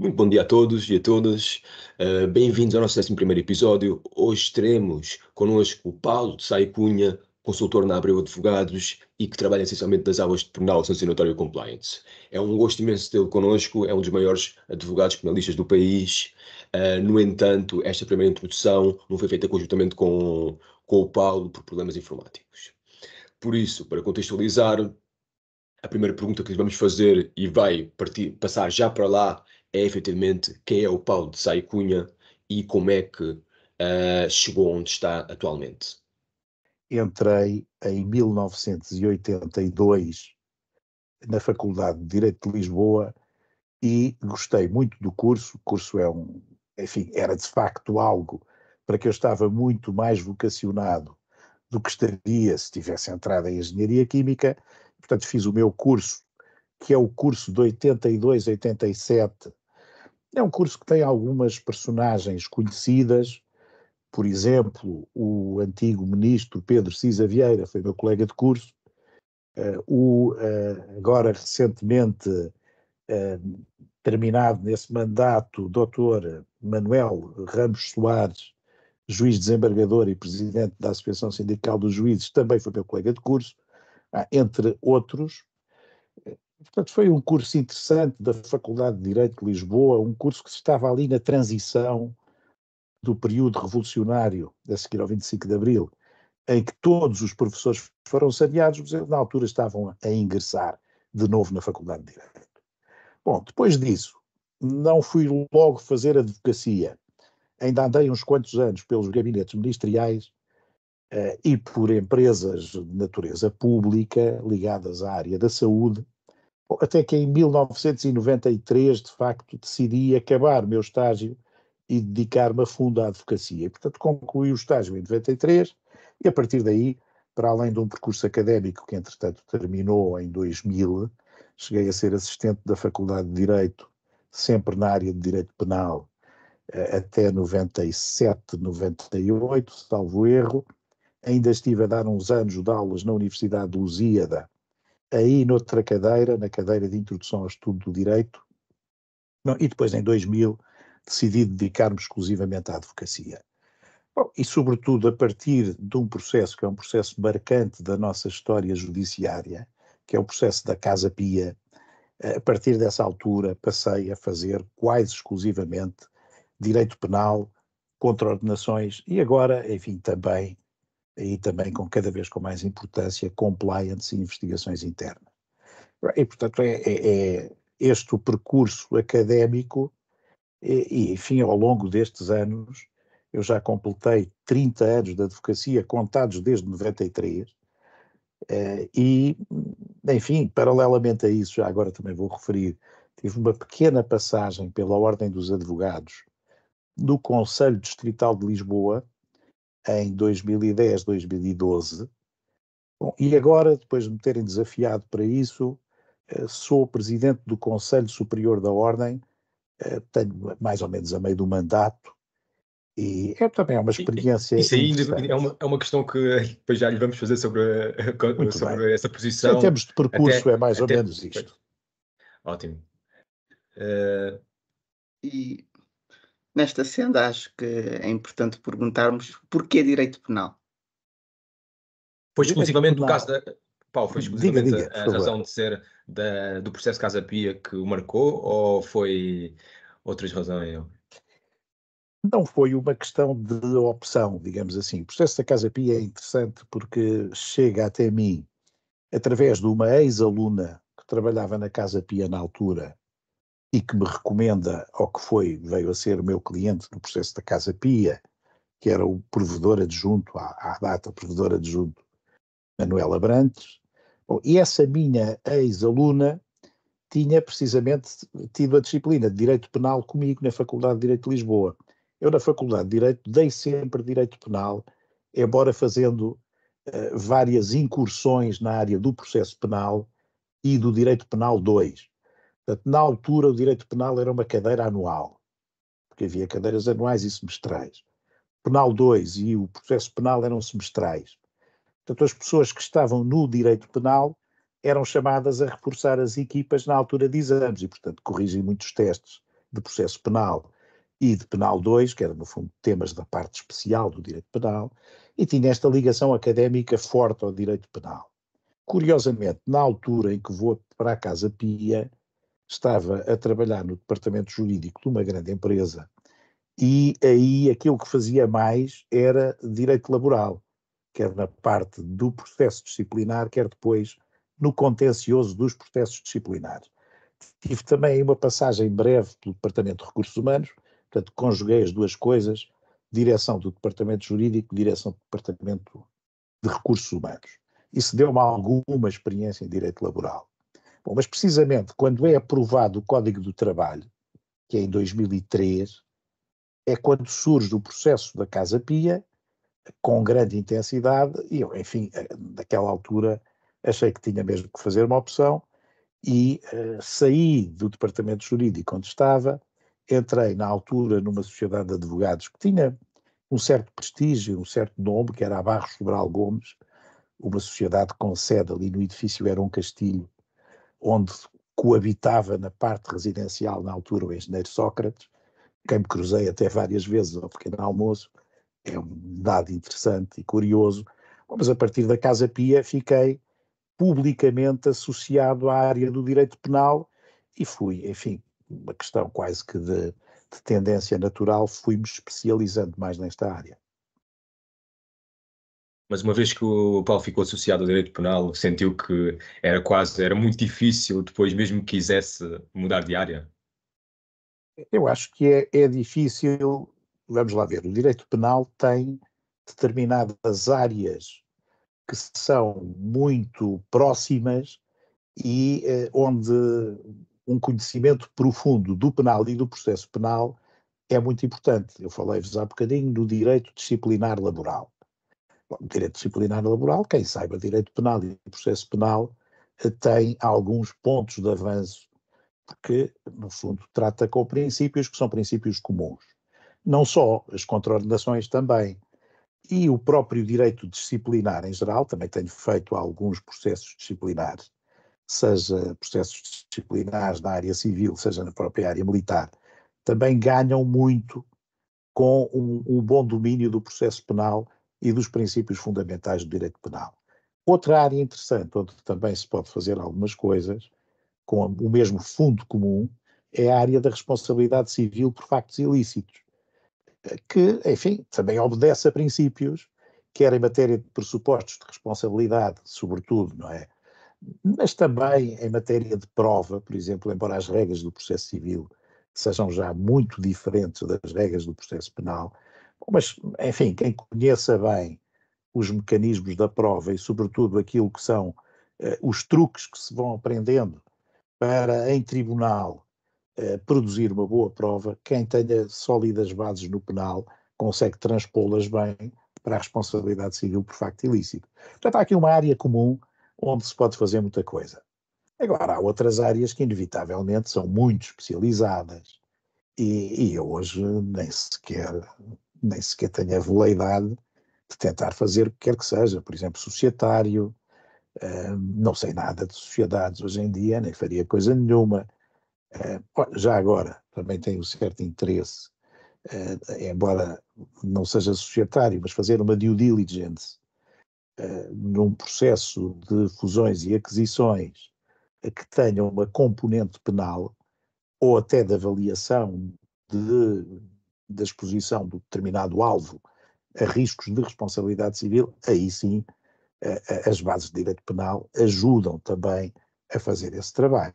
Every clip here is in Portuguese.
Muito bom dia a todos e a todas. Uh, Bem-vindos ao nosso 11 episódio. Hoje teremos connosco o Paulo de Sai Cunha, consultor na Abreu Advogados e que trabalha essencialmente nas aulas de penal sancionatório compliance. É um gosto imenso tê-lo connosco, é um dos maiores advogados penalistas do país. Uh, no entanto, esta primeira introdução não foi feita conjuntamente com, com o Paulo por problemas informáticos. Por isso, para contextualizar, a primeira pergunta que lhe vamos fazer e vai partir, passar já para lá é efetivamente quem é o Paulo de Saicunha Cunha e como é que uh, chegou onde está atualmente. Entrei em 1982 na Faculdade de Direito de Lisboa e gostei muito do curso. O curso é um, enfim, era de facto algo para que eu estava muito mais vocacionado do que estaria se tivesse entrado em Engenharia Química. Portanto, fiz o meu curso, que é o curso de 82, 87, é um curso que tem algumas personagens conhecidas, por exemplo, o antigo ministro Pedro Cisa Vieira foi meu colega de curso, uh, o uh, agora recentemente uh, terminado nesse mandato, doutor Manuel Ramos Soares, juiz desembargador e presidente da Associação Sindical dos Juízes, também foi meu colega de curso, ah, entre outros. Portanto, foi um curso interessante da Faculdade de Direito de Lisboa, um curso que estava ali na transição do período revolucionário, a seguir ao 25 de Abril, em que todos os professores foram saneados, mas na altura estavam a ingressar de novo na Faculdade de Direito. Bom, depois disso, não fui logo fazer advocacia. Ainda andei uns quantos anos pelos gabinetes ministeriais Uh, e por empresas de natureza pública ligadas à área da saúde, até que em 1993, de facto, decidi acabar o meu estágio e dedicar-me a fundo à advocacia. E, portanto, concluí o estágio em 93 e, a partir daí, para além de um percurso académico que, entretanto, terminou em 2000, cheguei a ser assistente da Faculdade de Direito, sempre na área de Direito Penal, eh, até 97, 98, salvo erro. Ainda estive a dar uns anos de aulas na Universidade de Lusíada, aí noutra cadeira, na cadeira de Introdução ao Estudo do Direito, não, e depois em 2000 decidi dedicar-me exclusivamente à advocacia. Bom, e sobretudo a partir de um processo que é um processo marcante da nossa história judiciária, que é o processo da Casa Pia, eh, a partir dessa altura passei a fazer quase exclusivamente direito penal, contra ordenações e agora, enfim, também e também com cada vez com mais importância compliance e investigações internas. E, portanto, é, é, é este o percurso académico e, enfim, ao longo destes anos, eu já completei 30 anos de advocacia, contados desde 93, eh, e, enfim, paralelamente a isso, já agora também vou referir, tive uma pequena passagem pela Ordem dos Advogados no Conselho Distrital de Lisboa, em 2010, 2012. Bom, e agora, depois de me terem desafiado para isso, eh, sou presidente do Conselho Superior da Ordem, eh, tenho mais ou menos a meio do mandato, e é também é uma experiência. Isso aí é uma, é uma questão que eh, depois já lhe vamos fazer sobre, sobre essa posição. Em termos de percurso, até, é mais até, ou menos isto. Ótimo. Uh, e Nesta senda, acho que é importante perguntarmos porquê direito penal. foi exclusivamente o caso da. Paulo, foi exclusivamente diga, diga, a, razão de ser da, do processo Casa Pia que o marcou ou foi outras razões? Não foi uma questão de opção, digamos assim. O processo da Casa Pia é interessante porque chega até mim através de uma ex-aluna que trabalhava na Casa Pia na altura e que me recomenda, ou que foi, veio a ser meu cliente no processo da Casa Pia, que era o provedor adjunto, à, à data provedor adjunto, Manuela Brantes, Bom, e essa minha ex-aluna tinha precisamente tido a disciplina de Direito Penal comigo na Faculdade de Direito de Lisboa. Eu, na Faculdade de Direito, dei sempre Direito Penal, embora fazendo uh, várias incursões na área do processo penal e do Direito Penal 2. Portanto, na altura, o direito penal era uma cadeira anual, porque havia cadeiras anuais e semestrais. penal 2 e o processo penal eram semestrais. Portanto, as pessoas que estavam no direito penal eram chamadas a reforçar as equipas na altura de exames e, portanto, corrigem muitos testes de processo penal e de penal 2, que eram, no fundo, temas da parte especial do direito penal, e tinha esta ligação académica forte ao direito penal. Curiosamente, na altura em que vou para a Casa Pia, estava a trabalhar no departamento jurídico de uma grande empresa e aí aquilo que fazia mais era direito laboral, quer na parte do processo disciplinar, quer depois no contencioso dos processos disciplinares. Tive também uma passagem breve pelo Departamento de Recursos Humanos, portanto, conjuguei as duas coisas, direção do Departamento Jurídico, direção do Departamento de Recursos Humanos. Isso deu-me alguma experiência em direito laboral. Bom, mas precisamente quando é aprovado o Código do Trabalho, que é em 2003, é quando surge o processo da Casa Pia, com grande intensidade, e eu, enfim, eh, naquela altura achei que tinha mesmo que fazer uma opção e uh, saí do departamento jurídico onde estava, entrei na altura numa sociedade de advogados que tinha um certo prestígio, um certo nome, que era a Barros Sobral Gomes, uma sociedade com sede ali no edifício era um castilho, onde coabitava na parte residencial, na altura, o engenheiro Sócrates, quem me cruzei até várias vezes ao pequeno almoço, é um dado interessante e curioso, mas a partir da Casa Pia fiquei publicamente associado à área do direito penal e fui, enfim, uma questão quase que de, de tendência natural, fui-me especializando mais nesta área mas uma vez que o Paulo ficou associado ao direito penal, sentiu que era quase, era muito difícil depois mesmo que quisesse mudar de área? Eu acho que é, é difícil, vamos lá ver, o direito penal tem determinadas áreas que são muito próximas e eh, onde um conhecimento profundo do penal e do processo penal é muito importante. Eu falei-vos há bocadinho do direito disciplinar laboral. Bom, direito disciplinar laboral, quem saiba direito penal e processo penal eh, tem alguns pontos de avanço que, no fundo, trata com princípios que são princípios comuns. Não só, as contraordenações também. E o próprio direito disciplinar em geral, também tenho feito alguns processos disciplinares, seja processos disciplinares na área civil, seja na própria área militar, também ganham muito com um, um bom domínio do processo penal e dos princípios fundamentais do direito penal. Outra área interessante, onde também se pode fazer algumas coisas, com o mesmo fundo comum, é a área da responsabilidade civil por factos ilícitos, que, enfim, também obedece a princípios, quer em matéria de pressupostos de responsabilidade, sobretudo, não é? Mas também em matéria de prova, por exemplo, embora as regras do processo civil sejam já muito diferentes das regras do processo penal, mas, enfim, quem conheça bem os mecanismos da prova e, sobretudo, aquilo que são eh, os truques que se vão aprendendo para, em tribunal, eh, produzir uma boa prova, quem tenha sólidas bases no penal consegue transpô-las bem para a responsabilidade civil por facto ilícito. Portanto, há aqui uma área comum onde se pode fazer muita coisa. Agora, há outras áreas que, inevitavelmente, são muito especializadas e, e eu hoje nem sequer nem sequer tenho a veleidade de tentar fazer o que quer que seja, por exemplo, societário, eh, não sei nada de sociedades hoje em dia, nem faria coisa nenhuma. Eh, já agora, também tenho um certo interesse, eh, embora não seja societário, mas fazer uma due diligence num processo de fusões e aquisições que tenha uma componente penal ou até de avaliação de da exposição do determinado alvo a riscos de responsabilidade civil, aí sim as bases de direito penal ajudam também a fazer esse trabalho.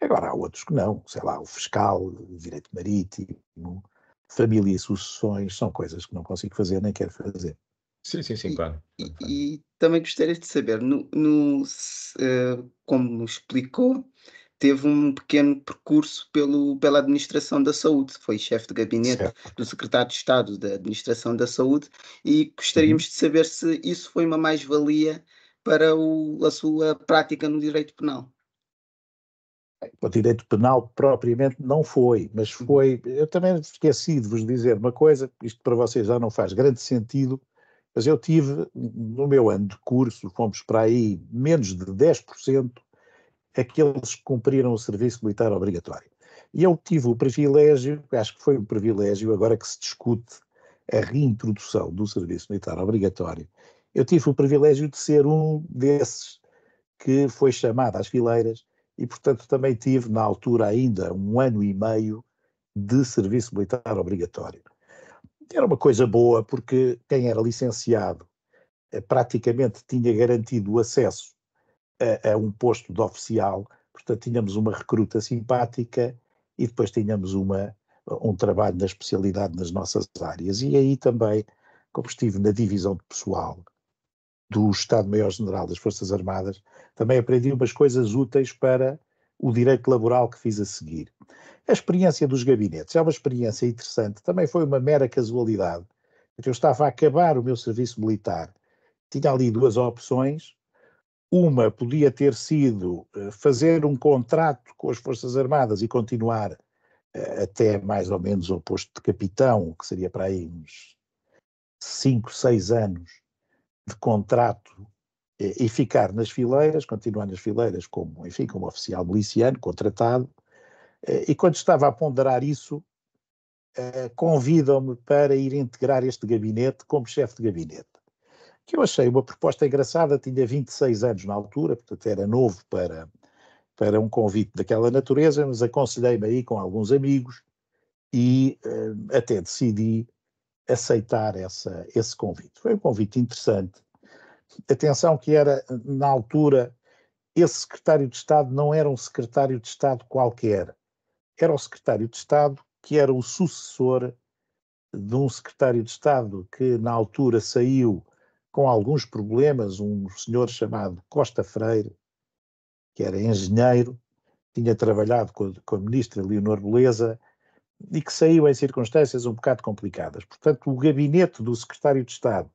Agora, há outros que não, sei lá, o fiscal, o direito marítimo, família e sucessões, são coisas que não consigo fazer nem quero fazer. Sim, sim, sim, claro. E, claro. e também gostaria de saber, no, no uh, como explicou, teve um pequeno percurso pelo, pela administração da saúde, foi chefe de gabinete certo. do secretário de Estado da administração da saúde e gostaríamos uhum. de saber se isso foi uma mais-valia para o, a sua prática no direito penal. O direito penal propriamente não foi, mas uhum. foi. Eu também esqueci de vos dizer uma coisa, isto para vocês já não faz grande sentido, mas eu tive, no meu ano de curso, fomos para aí menos de 10% aqueles que cumpriram o serviço militar obrigatório. E eu tive o privilégio, acho que foi um privilégio, agora que se discute a reintrodução do serviço militar obrigatório, eu tive o privilégio de ser um desses que foi chamado às fileiras e, portanto, também tive, na altura ainda, um ano e meio de serviço militar obrigatório. Era uma coisa boa, porque quem era licenciado eh, praticamente tinha garantido o acesso a, é, a é um posto de oficial, portanto tínhamos uma recruta simpática e depois tínhamos uma, um trabalho na especialidade nas nossas áreas. E aí também, como estive na divisão de pessoal do Estado-Maior-General das Forças Armadas, também aprendi umas coisas úteis para o direito laboral que fiz a seguir. A experiência dos gabinetes é uma experiência interessante, também foi uma mera casualidade. Eu estava a acabar o meu serviço militar, tinha ali duas opções, uma podia ter sido eh, fazer um contrato com as Forças Armadas e continuar eh, até mais ou menos ao posto de capitão, que seria para aí uns 5, 6 anos de contrato e ficar nas fileiras, continuar nas fileiras como, enfim, como oficial miliciano, contratado, eh, e quando estava a ponderar isso, convidam-me para ir integrar este gabinete como chefe de gabinete que eu achei uma proposta engraçada, tinha 26 anos na altura, portanto era novo para, para um convite daquela natureza, mas aconselhei-me aí com alguns amigos e uh, até decidi aceitar essa, esse convite. Foi um convite interessante. Atenção que era, na altura, esse secretário de Estado não era um secretário de Estado qualquer, era o secretário de Estado que era o sucessor de um secretário de Estado que, na altura, saiu com alguns problemas, um senhor chamado Costa Freire, que era engenheiro, tinha trabalhado com, com a ministra Leonor Beleza e que saiu em circunstâncias um bocado complicadas. Portanto, o gabinete do secretário de Estado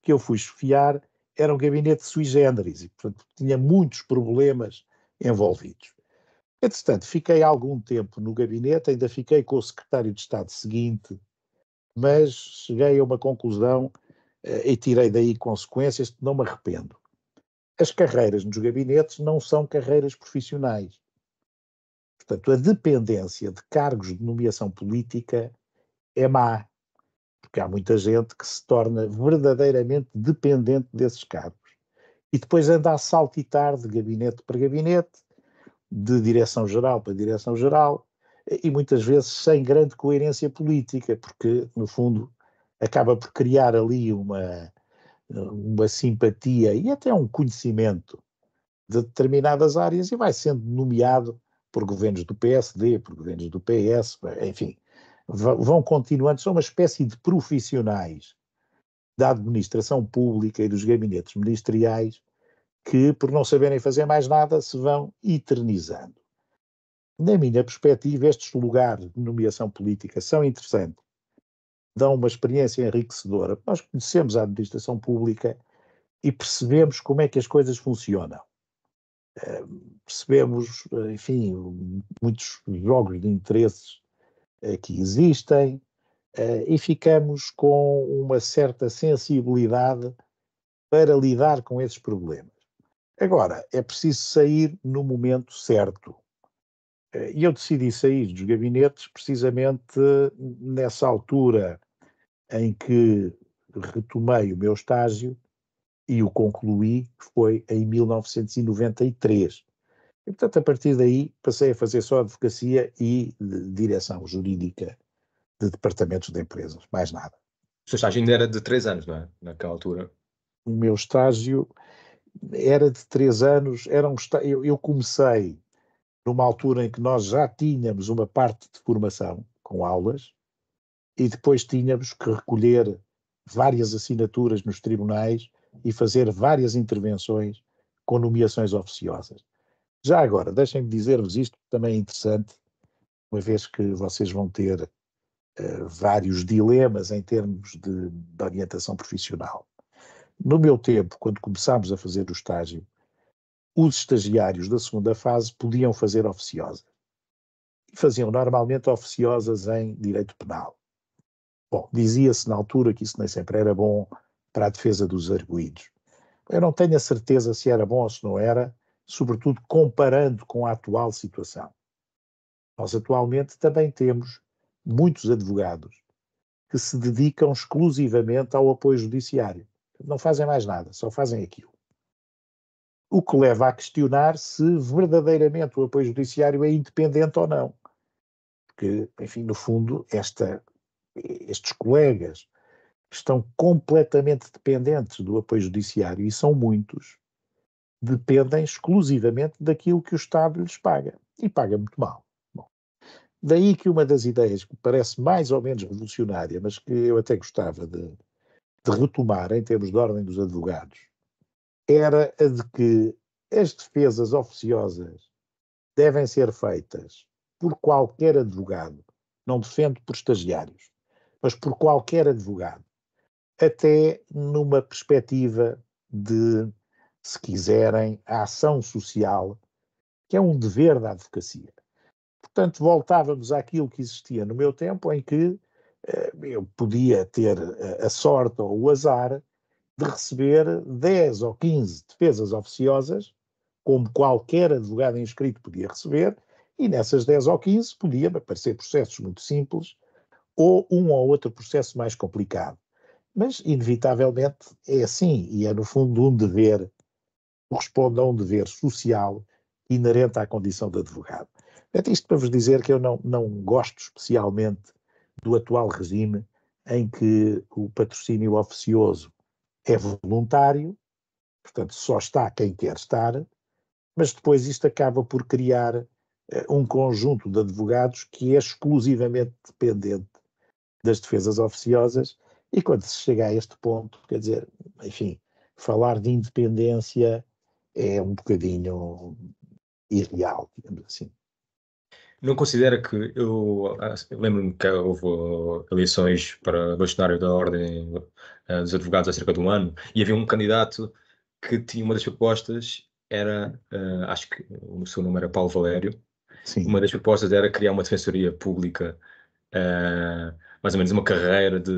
que eu fui chefiar era um gabinete sui generis e, portanto, tinha muitos problemas envolvidos. Entretanto, fiquei algum tempo no gabinete, ainda fiquei com o secretário de Estado seguinte, mas cheguei a uma conclusão eh, e tirei daí consequências que não me arrependo. As carreiras nos gabinetes não são carreiras profissionais. Portanto, a dependência de cargos de nomeação política é má, porque há muita gente que se torna verdadeiramente dependente desses cargos. E depois anda a saltitar de gabinete para gabinete, de direção-geral para direção-geral, e muitas vezes sem grande coerência política, porque, no fundo, acaba por criar ali uma, uma simpatia e até um conhecimento de determinadas áreas e vai sendo nomeado por governos do PSD, por governos do PS, enfim, vão continuando, são uma espécie de profissionais da administração pública e dos gabinetes ministeriais que, por não saberem fazer mais nada, se vão eternizando. Na minha perspectiva, estes lugares de nomeação política são interessantes dão uma experiência enriquecedora. Nós conhecemos a administração pública e percebemos como é que as coisas funcionam. Eh, percebemos, eh, enfim, muitos jogos de interesses eh, que existem e ficamos com uma certa sensibilidade para lidar com esses problemas. Agora, é preciso sair no momento certo. E eu decidi sair dos gabinetes precisamente nessa altura em que retomei o meu estágio e o concluí, foi em 1993. E, portanto, a partir daí passei a fazer só advocacia e direção jurídica de departamentos de empresas, mais nada. O seu estágio ainda era de três anos, não é? Naquela altura. O meu estágio era de três anos, era um eu, eu comecei numa altura em que nós já tínhamos uma parte de formação com aulas e depois tínhamos que recolher várias assinaturas nos tribunais e fazer várias intervenções com nomeações oficiosas. Já agora, deixem-me dizer-vos isto, também é interessante, uma vez que vocês vão ter uh, vários dilemas em termos de, de orientação profissional. No meu tempo, quando começámos a fazer o estágio, os estagiários da segunda fase podiam fazer oficiosa. E faziam normalmente oficiosas em direito penal. Bom, dizia-se na altura que isso nem sempre era bom para a defesa dos arguídos. Eu não tenho a certeza se era bom ou se não era, sobretudo comparando com a atual situação. Nós atualmente também temos muitos advogados que se dedicam exclusivamente ao apoio judiciário. Não fazem mais nada, só fazem aquilo o que leva a questionar se verdadeiramente o apoio judiciário é independente ou não. Porque, enfim, no fundo, esta, estes colegas estão completamente dependentes do apoio judiciário, e são muitos, dependem exclusivamente daquilo que o Estado lhes paga. E paga muito mal. Bom, daí que uma das ideias que parece mais ou menos revolucionária, mas que eu até gostava de, de retomar em termos de ordem dos advogados, era a de que as defesas oficiosas devem ser feitas por qualquer advogado, não defendo por estagiários, mas por qualquer advogado, até numa perspectiva de, se quiserem, a ação social, que é um dever da advocacia. Portanto, voltávamos àquilo que existia no meu tempo, em que eh, eu podia ter eh, a sorte ou o azar de receber 10 ou 15 defesas oficiosas, como qualquer advogado inscrito podia receber, e nessas 10 ou 15 podia aparecer processos muito simples ou um ou outro processo mais complicado. Mas, inevitavelmente, é assim, e é, no fundo, um dever, corresponde a um dever social inerente à condição de advogado. É isto para vos dizer que eu não, não gosto especialmente do atual regime em que o patrocínio oficioso é voluntário, portanto só está quem quer estar, mas depois isto acaba por criar eh, um conjunto de advogados que é exclusivamente dependente das defesas oficiosas e quando se chega a este ponto, quer dizer, enfim, falar de independência é um bocadinho irreal, digamos assim. Não considera que eu, eu ah, lembro-me que houve ah, eleições para bastonário da Ordem ah, dos Advogados há cerca de um ano e havia um candidato que tinha uma das propostas era, uh, acho que o seu nome era Paulo Valério. Sim. Uma das propostas era criar uma defensoria pública, uh, mais ou menos uma carreira de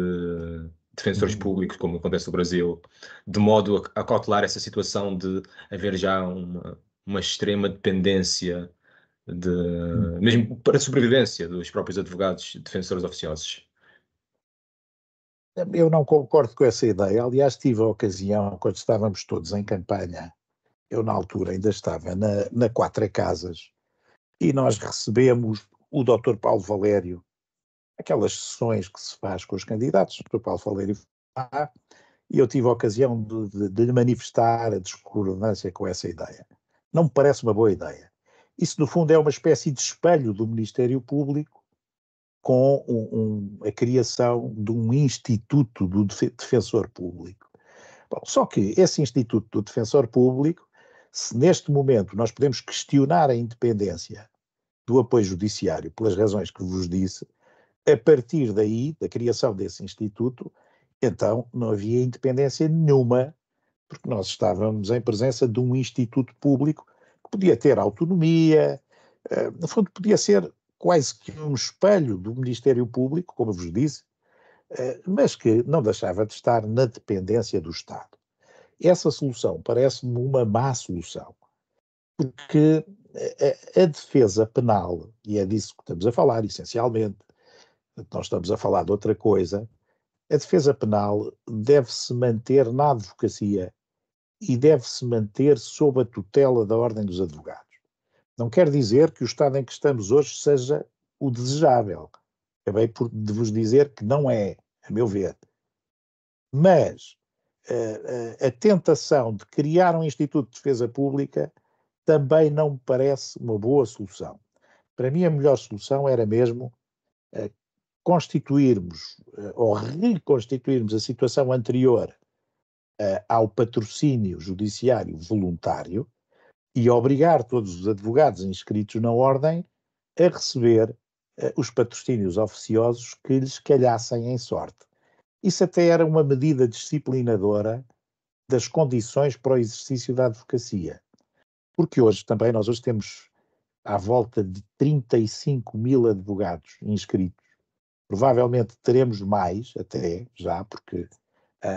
defensores uhum. públicos, como acontece no Brasil, de modo a, a cautelar essa situação de haver já uma, uma extrema dependência de, mesmo para a sobrevivência dos próprios advogados defensores oficiosos. Eu não concordo com essa ideia. Aliás, tive a ocasião, quando estávamos todos em campanha, eu na altura ainda estava na, na Quatro Casas, e nós recebemos o Dr. Paulo Valério, aquelas sessões que se faz com os candidatos, o Dr. Paulo Valério lá, e eu tive a ocasião de, de, de manifestar a discordância com essa ideia. Não me parece uma boa ideia. Isso, no fundo, é uma espécie de espelho do Ministério Público com um, um, a criação de um Instituto do Defensor Público. Bom, só que esse Instituto do Defensor Público, se neste momento nós podemos questionar a independência do apoio judiciário, pelas razões que vos disse, a partir daí, da criação desse Instituto, então não havia independência nenhuma, porque nós estávamos em presença de um Instituto Público podia ter autonomia, eh, no fundo, podia ser quase que um espelho do Ministério Público, como vos disse, eh, mas que não deixava de estar na dependência do Estado. Essa solução parece-me uma má solução, porque eh, a defesa penal, e é disso que estamos a falar essencialmente, nós estamos a falar de outra coisa, a defesa penal deve se manter na advocacia e deve-se manter sob a tutela da Ordem dos Advogados. Não quer dizer que o estado em que estamos hoje seja o desejável. Acabei por de vos dizer que não é, a meu ver. Mas a, eh, a, eh, a tentação de criar um Instituto de Defesa Pública também não me parece uma boa solução. Para mim, a melhor solução era mesmo eh, constituirmos ou reconstituirmos a situação anterior uh, ao patrocínio judiciário voluntário e obrigar todos os advogados inscritos na ordem a receber uh, os patrocínios oficiosos que lhes calhassem em sorte. Isso até era uma medida disciplinadora das condições para o exercício da advocacia. Porque hoje também nós hoje temos à volta de 35 mil advogados inscritos. Provavelmente teremos mais até já, porque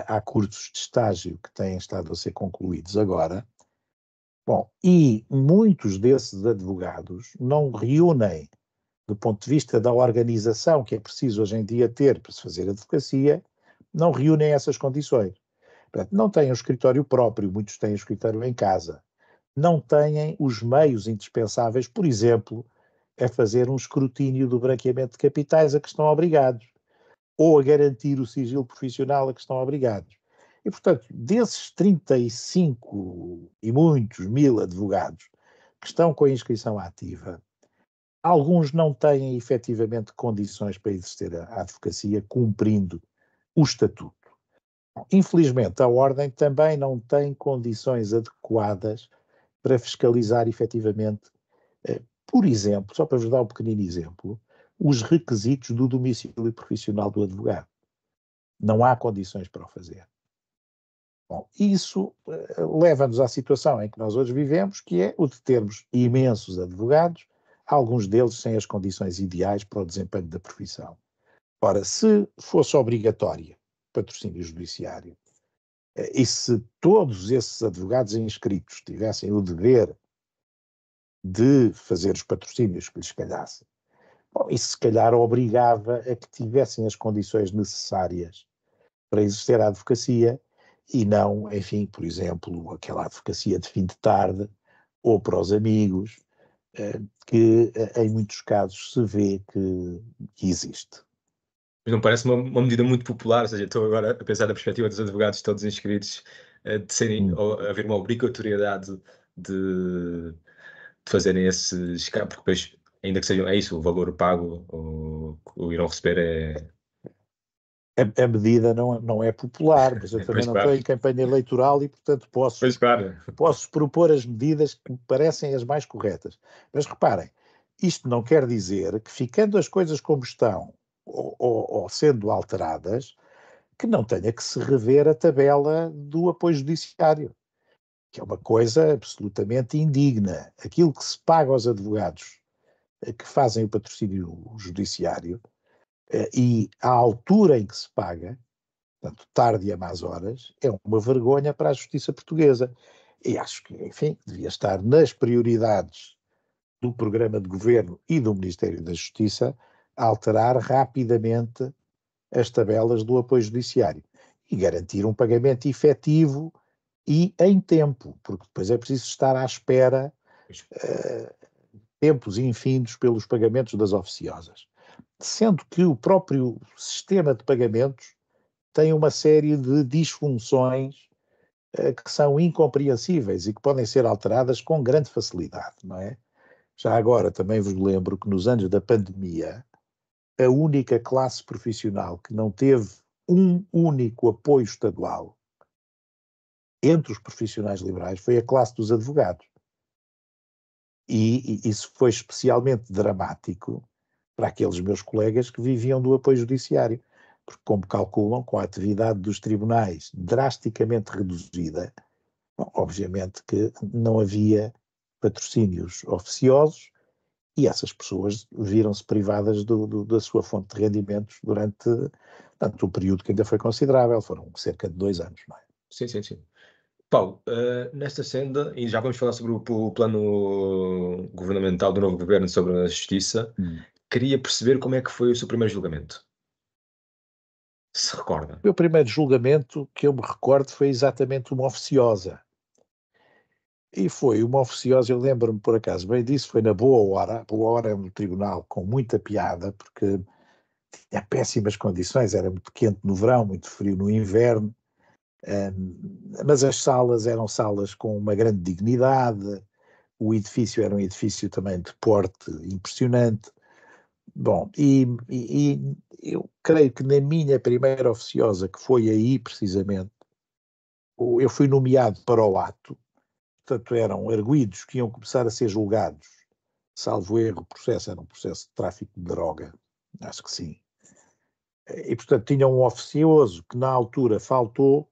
há cursos de estágio que têm estado a ser concluídos agora. Bom, e muitos desses advogados não reúnem, do ponto de vista da organização que é preciso hoje em dia ter para se fazer advocacia, não reúnem essas condições. Portanto, não têm um escritório próprio, muitos têm um escritório em casa. Não têm os meios indispensáveis, por exemplo, a fazer um escrutínio do branqueamento de capitais a que estão obrigados ou a garantir o sigilo profissional a que estão obrigados. E, portanto, desses 35 e muitos mil advogados que estão com a inscrição ativa, alguns não têm efetivamente condições para exercer a advocacia cumprindo o estatuto. Infelizmente, a Ordem também não tem condições adequadas para fiscalizar efetivamente, eh, por exemplo, só para vos dar um pequenino exemplo, os requisitos do domicílio profissional do advogado. Não há condições para o fazer. Bom, isso eh, leva-nos à situação em que nós hoje vivemos, que é o de termos imensos advogados, alguns deles sem as condições ideais para o desempenho da profissão. Ora, se fosse obrigatória patrocínio judiciário, eh, e se todos esses advogados inscritos tivessem o dever de fazer os patrocínios que lhes calhassem, Bom, isso se calhar obrigava a que tivessem as condições necessárias para exercer a advocacia e não, enfim, por exemplo, aquela advocacia de fim de tarde ou para os amigos, eh, que eh, em muitos casos se vê que, que existe. Mas não parece uma, uma, medida muito popular, ou seja, estou agora a pensar da perspectiva dos advogados todos inscritos, eh, de serem, hum. ou, haver uma obrigatoriedade de, de fazerem esses. Porque depois ainda que seja é isso, o valor pago, o, o irão receber é. A, a, medida não, não é popular, mas eu também pois não claro. estou em campanha eleitoral e, portanto, posso, claro. posso propor as medidas que me parecem as mais corretas. Mas reparem, isto não quer dizer que, ficando as coisas como estão ou, ou, ou sendo alteradas, que não tenha que se rever a tabela do apoio judiciário que é uma coisa absolutamente indigna. Aquilo que se paga aos advogados eh, que fazem o patrocínio judiciário eh, e a altura em que se paga, tanto tarde e a más horas, é uma vergonha para a justiça portuguesa. E acho que, enfim, devia estar nas prioridades do programa de governo e do Ministério da Justiça alterar rapidamente as tabelas do apoio judiciário e garantir um pagamento efetivo e em tempo, porque depois é preciso estar à espera uh, tempos infindos pelos pagamentos das oficiosas. Sendo que o próprio sistema de pagamentos tem uma série de disfunções eh, que são incompreensíveis e que podem ser alteradas com grande facilidade, não é? Já agora também vos lembro que nos anos da pandemia, a única classe profissional que não teve um único apoio estadual entre os profissionais liberais foi a classe dos advogados. E, e isso foi especialmente dramático para aqueles meus colegas que viviam do apoio judiciário, porque, como calculam, com a atividade dos tribunais drasticamente reduzida, bom, obviamente que não havia patrocínios oficiosos e essas pessoas viram-se privadas do, do, da sua fonte de rendimentos durante tanto o período que ainda foi considerável, foram cerca de dois anos, não é? Sim, sim, sim. Paulo, uh, nesta senda, e já vamos falar sobre o, o, plano governamental do novo governo sobre a justiça, hum. queria perceber como é que foi o seu primeiro julgamento. Se recorda? O meu primeiro julgamento, que eu me recordo, foi exatamente uma oficiosa. E foi uma oficiosa, eu lembro-me por acaso bem disso, foi na boa hora. Boa hora é um tribunal com muita piada, porque tinha péssimas condições, era muito quente no verão, muito frio no inverno mas as salas eram salas com uma grande dignidade, o edifício era um edifício também de porte impressionante. Bom, e, e, e eu creio que na minha primeira oficiosa, que foi aí precisamente, eu fui nomeado para o ato, portanto eram arguídos que iam começar a ser julgados, salvo erro, o processo era um processo de tráfico de droga, acho que sim. E portanto tinha um oficioso que na altura faltou,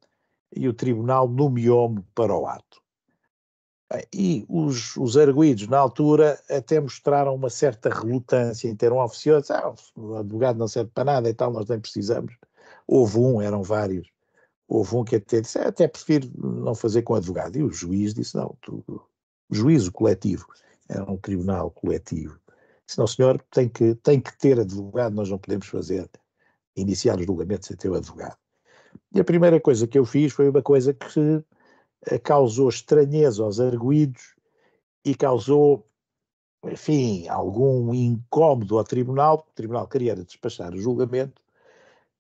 e o tribunal nomeou-me para o ato. Ah, e os, os arguídos, na altura, até mostraram uma certa relutância em ter um oficioso. Ah, o advogado não serve para nada e tal, nós nem precisamos. Houve um, eram vários. Houve um que até disse, ah, até prefiro não fazer com o advogado. E o juiz disse, não, tu, juízo coletivo. Era é um tribunal coletivo. Disse, não, senhor, tem que, tem que ter advogado, nós não podemos fazer, iniciar os julgamentos sem ter o advogado. E a primeira coisa que eu fiz foi uma coisa que eh, causou estranheza aos arguídos e causou, enfim, algum incómodo ao tribunal, porque o tribunal queria despachar o julgamento,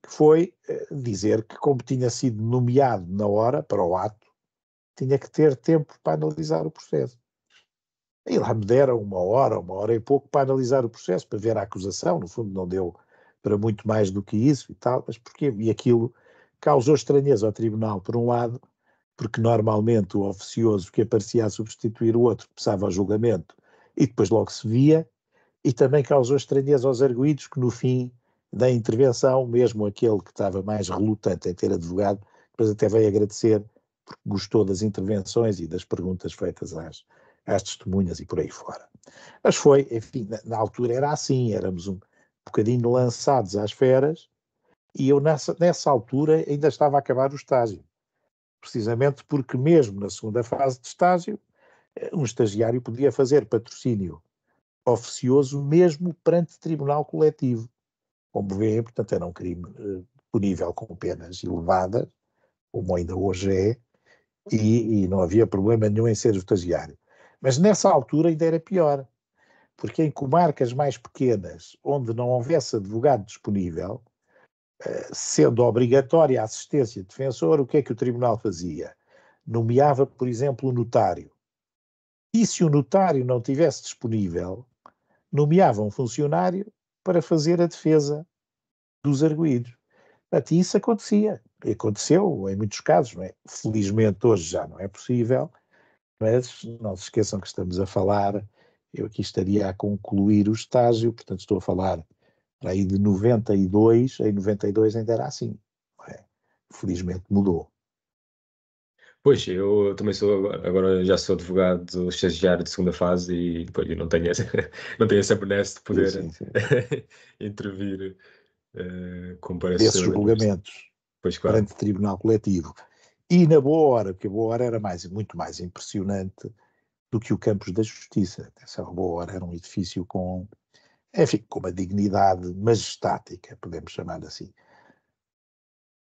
que foi eh, dizer que, como tinha sido nomeado na hora para o ato, tinha que ter tempo para analisar o processo. E lá me deram uma hora, uma hora e pouco para analisar o processo, para ver a acusação. No fundo, não deu para muito mais do que isso e tal, mas porquê? E aquilo causou estranheza ao Tribunal, por um lado, porque normalmente o oficioso que aparecia a substituir o outro passava ao julgamento e depois logo se via, e também causou estranheza aos arguídos que no fim da intervenção, mesmo aquele que estava mais relutante em ter advogado, depois até veio agradecer porque gostou das intervenções e das perguntas feitas às, às testemunhas e por aí fora. Mas foi, enfim, na, na altura era assim, éramos um bocadinho lançados às feras, e eu, nessa, nessa altura, ainda estava a acabar o estágio. Precisamente porque, mesmo na segunda fase de estágio, eh, um estagiário podia fazer patrocínio oficioso mesmo perante tribunal coletivo. Como vêem, portanto, era um crime eh, punível com penas elevadas, como ainda hoje é, e, e, não havia problema nenhum em ser estagiário. Mas nessa altura ainda era pior, porque em comarcas mais pequenas, onde não houvesse advogado disponível, sendo obrigatória a assistência de defensor, o que é que o tribunal fazia? Nomeava, por exemplo, o notário. E se o notário não tivesse disponível, nomeava um funcionário para fazer a defesa dos arguídos. Portanto, isso acontecia. Aconteceu em muitos casos, é? Felizmente hoje já não é possível, mas não se esqueçam que estamos a falar, eu aqui estaria a concluir o estágio, portanto estou a falar aí de 92, em 92 ainda era assim. É? Felizmente mudou. Pois, eu também sou, agora já sou advogado estagiário de segunda fase e depois não tenho essa, não tenho essa benesse de poder sim, sim, sim. intervir uh, eh, com Desses julgamentos pois, claro. perante tribunal coletivo. E na boa hora, porque a boa hora era mais, muito mais impressionante do que o Campos da Justiça. Essa boa hora era um edifício com enfim, com uma dignidade majestática, podemos chamar assim.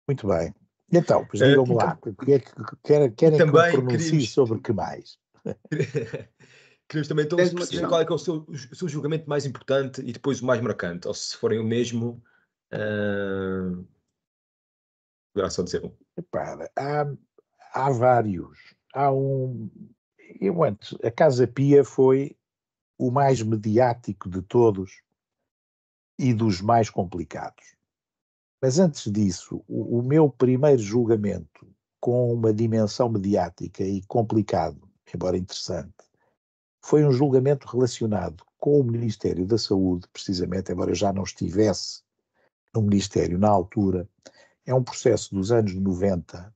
Muito bem. Então, pois eh, digam-me uh, então lá, porque é que querem, querem que eu pronuncie queríamos... sobre que mais? Queremos também todos então perceber qual é, é o, seu, o seu, julgamento mais importante e depois o mais marcante, ou se forem o mesmo, uh... poderá só dizer um. Repara, há, há vários. Há um. Eu antes, a Casa Pia foi o mais mediático de todos e dos mais complicados. Mas antes disso, o, o meu primeiro julgamento, com uma dimensão mediática e complicado, embora interessante, foi um julgamento relacionado com o Ministério da Saúde, precisamente, embora já não estivesse no Ministério na altura, é um processo dos anos 90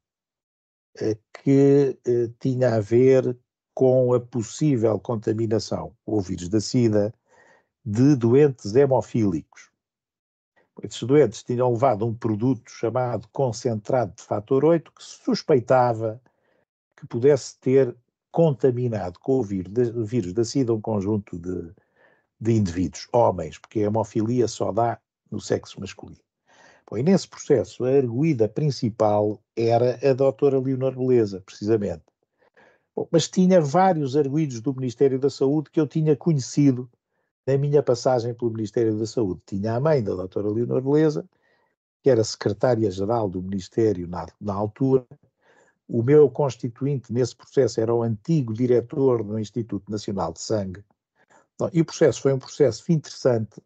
eh, que eh, tinha a ver com a possível contaminação ou vírus da SIDA de doentes hemofílicos. Estes doentes tinham levado um produto chamado concentrado de fator 8 que se suspeitava que pudesse ter contaminado com o vírus, o vírus da SIDA um conjunto de, de indivíduos, homens, porque a hemofilia só dá no sexo masculino. Bom, e nesse processo, a arguída principal era a doutora Leonor Beleza, precisamente, Bom, mas tinha vários arguídos do Ministério da Saúde que eu tinha conhecido na minha passagem pelo Ministério da Saúde. Tinha a mãe da doutora Leonor Beleza, que era secretária-geral do Ministério na, na altura. O meu constituinte nesse processo era o antigo diretor do Instituto Nacional de Sangue. Bom, e o processo foi um processo interessante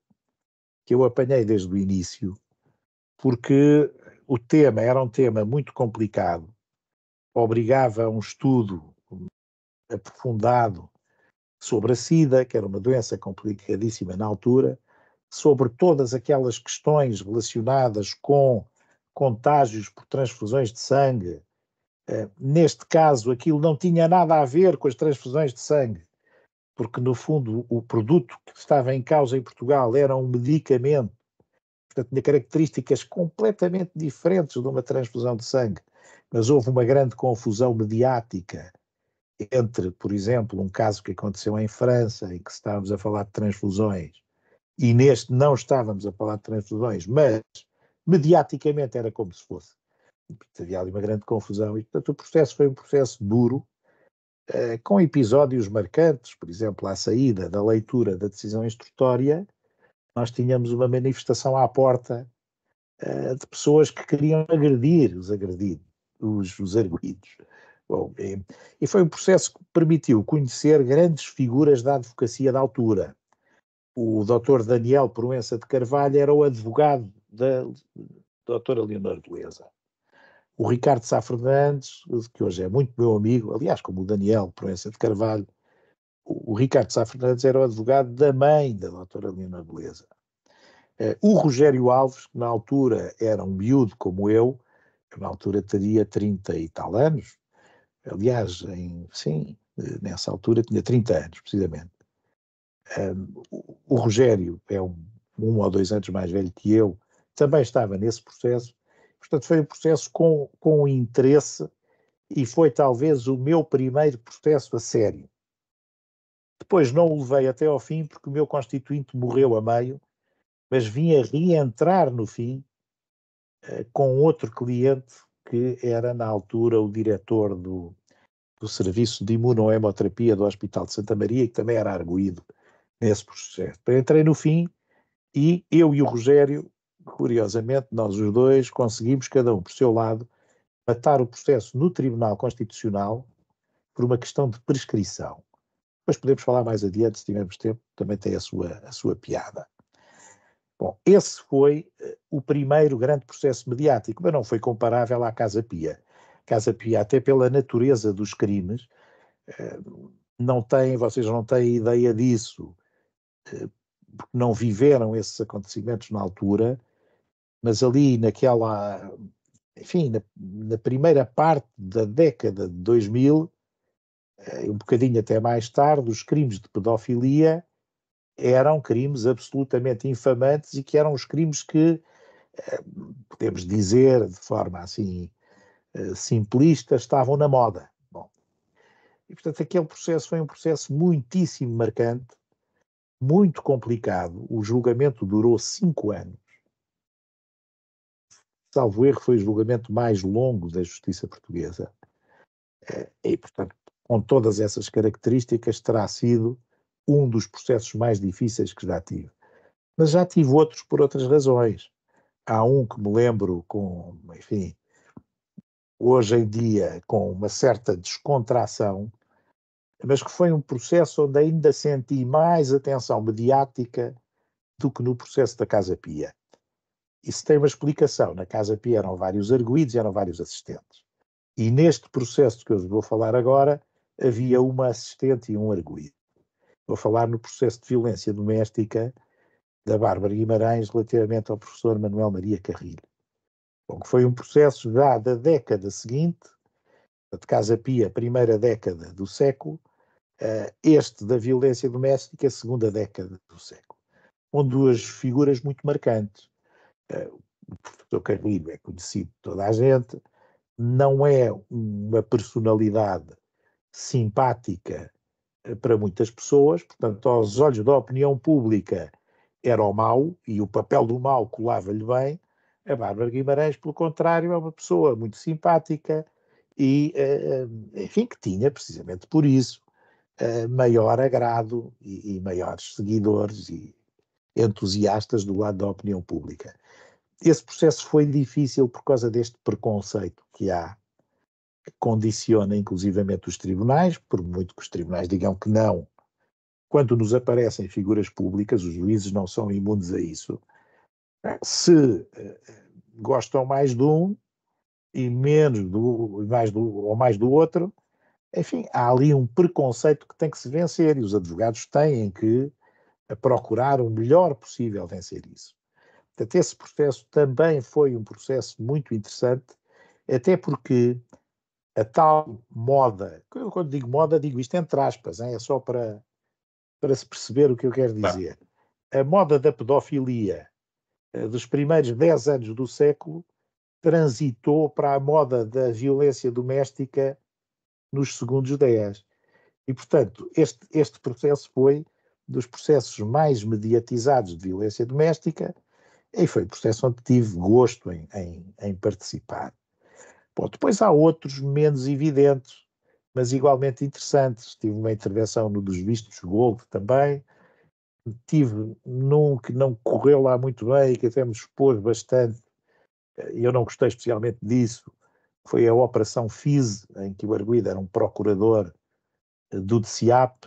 que eu apanhei desde o início, porque o tema era um tema muito complicado, obrigava a um estudo aprofundado sobre a SIDA, que era uma doença complicadíssima na altura, sobre todas aquelas questões relacionadas com contágios por transfusões de sangue. Eh, neste caso, aquilo não tinha nada a ver com as transfusões de sangue, porque, no fundo, o produto que estava em causa em Portugal era um medicamento, portanto, tinha características completamente diferentes de uma transfusão de sangue. Mas houve uma grande confusão mediática entre, por exemplo, um caso que aconteceu em França, em que estávamos a falar de transfusões, e neste não estávamos a falar de transfusões, mas mediaticamente era como se fosse. Havia ali uma grande confusão e, portanto, o processo foi um processo duro, eh, com episódios marcantes, por exemplo, à saída da leitura da decisão instrutória, nós tínhamos uma manifestação à porta eh, de pessoas que queriam agredir os agredidos, os, os arguídos. Bom, e, e foi um processo que permitiu conhecer grandes figuras da advocacia da altura. O Dr. Daniel Proença de Carvalho era o advogado da doutora Leonor Beleza. O Ricardo Sá Fernandes, que hoje é muito meu amigo, aliás, como o Daniel Proença de Carvalho, o, Ricardo Sá Fernandes era o advogado da mãe da doutora Leonor Beleza. Eh, o Rogério Alves, que na altura era um miúdo como eu, eu na altura teria 30 e tal anos, aliás, em, sim, eh, nessa altura tinha 30 anos, precisamente. o Rogério é um, um, ou dois anos mais velho que eu, também estava nesse processo, portanto foi um processo com, com interesse e foi talvez o meu primeiro processo a sério. Depois não o levei até ao fim porque o meu constituinte morreu a meio, mas vim a reentrar no fim uh, com outro cliente que era na altura o diretor do, do Serviço de Imunohemoterapia do Hospital de Santa Maria, que também era arguído nesse processo. entrei no fim e eu e o Rogério, curiosamente, nós os dois conseguimos, cada um por seu lado, matar o processo no Tribunal Constitucional por uma questão de prescrição. Depois podemos falar mais adiante, se tivermos tempo, também tem a sua, a sua piada. Bom, esse foi eh, o primeiro grande processo mediático, mas não foi comparável à Casa Pia. Casa Pia, até pela natureza dos crimes, eh, não têm, vocês não têm ideia disso, eh, porque não viveram esses acontecimentos na altura, mas ali naquela, enfim, na, na primeira parte da década de 2000, eh, um bocadinho até mais tarde, os crimes de pedofilia eram crimes absolutamente infamantes e que eram os crimes que, podemos dizer de forma assim eh, simplistas estavam na moda. Bom, e portanto aquele processo foi um processo muitíssimo marcante, muito complicado. O julgamento durou cinco anos. Salvo erro, foi o julgamento mais longo da justiça portuguesa. Eh, e, portanto, com todas essas características, terá sido um dos processos mais difíceis que já tive. Mas já tive outros por outras razões. Há um que me lembro com, enfim, hoje em dia com uma certa descontração, mas que foi um processo onde ainda senti mais atenção mediática do que no processo da Casa Pia. Isso tem uma explicação. Na Casa Pia eram vários arguídos e eram vários assistentes. E neste processo que eu vos vou falar agora, havia uma assistente e um arguído. Vou falar no processo de violência doméstica da Bárbara Guimarães relativamente ao professor Manuel Maria Carrilho. Bom, que foi um processo já da década seguinte, de Casa Pia, primeira década do século, eh, este da violência doméstica, segunda década do século, com duas figuras muito marcantes. Eh, o professor Carrilho é conhecido de toda a gente, não é uma personalidade simpática eh, para muitas pessoas, portanto, aos olhos da opinião pública era o mal e o papel do mal colava-lhe bem, a Bárbara Guimarães, pelo contrário, é uma pessoa muito simpática e, eh, eh, enfim, que tinha, precisamente por isso, eh, maior agrado e, e maiores seguidores e entusiastas do lado da opinião pública. Esse processo foi difícil por causa deste preconceito que há, que condiciona inclusivamente os tribunais, por muito que os tribunais digam que não. Quando nos aparecem figuras públicas, os juízes não são imunes a isso se eh, eh, gostam mais de um e menos do, mais do, ou mais do outro, enfim, há ali um preconceito que tem que se vencer e os advogados têm que eh, procurar o melhor possível vencer isso. Portanto, esse processo também foi um processo muito interessante, até porque a tal moda, quando digo moda, digo isto entre aspas, hein? é só para, para se perceber o que eu quero tá. dizer. Não. A moda da pedofilia eh, dos primeiros 10 anos do século, transitou para a moda da violência doméstica nos segundos 10. E, portanto, este, este processo foi dos processos mais mediatizados de violência doméstica e foi um processo onde tive gosto em, em, em participar. Bom, depois há outros menos evidentes, mas igualmente interessantes. Tive uma intervenção no dos vistos Gold também, tive num que não correu lá muito bem e que até me expôs bastante, e eu não gostei especialmente disso, foi a Operação FIS, em que o Arguido era um procurador eh, do DCAP.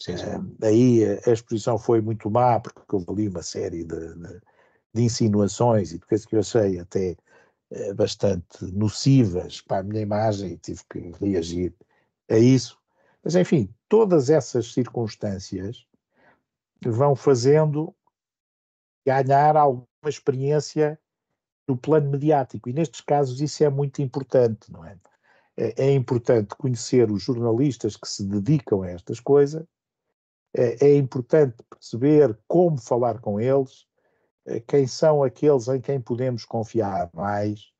Sim, sim. Aí a exposição foi muito má, porque eu ali uma série de, de, de insinuações e de coisas que eu achei até eh, bastante nocivas para a minha imagem e tive que reagir a isso. Mas, enfim, todas essas circunstâncias vão fazendo ganhar alguma experiência no plano mediático. E nestes casos isso é muito importante, não é? é? É importante conhecer os jornalistas que se dedicam a estas coisas, é, é importante perceber como falar com eles, é, quem são aqueles em quem podemos confiar mais,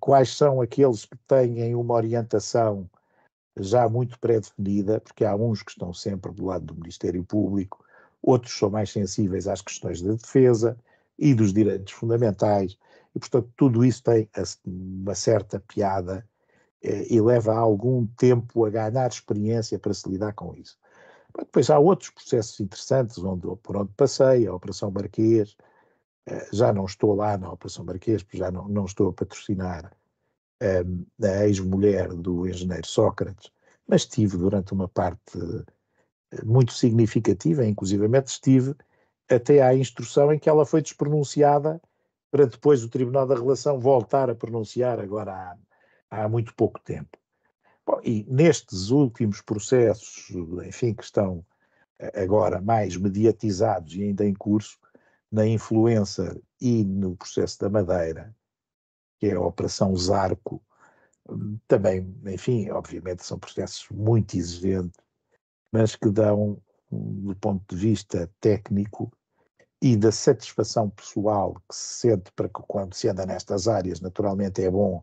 quais são aqueles que têm uma orientação já muito pré-definida, porque há uns que estão sempre do lado do Ministério Público, outros são mais sensíveis às questões da defesa e dos direitos fundamentais, e portanto tudo isso tem uma certa piada eh, e leva algum tempo a ganhar experiência para se lidar com isso. Mas depois há outros processos interessantes onde, por onde passei, a Operação Marquês, eh, já não estou lá na Operação Marquês, porque já não, não estou a patrocinar da eh, ex-mulher do engenheiro Sócrates, mas estive durante uma parte eh, muito significativa, inclusivamente estive até à instrução em que ela foi despronunciada para depois o Tribunal da Relação voltar a pronunciar agora há, há muito pouco tempo. Bom, e nestes últimos processos, enfim, que estão eh, agora mais mediatizados e ainda em curso, na influência e no processo da Madeira, que é a Operação Zarco, também, enfim, obviamente são processos muito exigentes, mas que dão, do ponto de vista técnico e da satisfação pessoal que se sente para que quando se anda nestas áreas, naturalmente é bom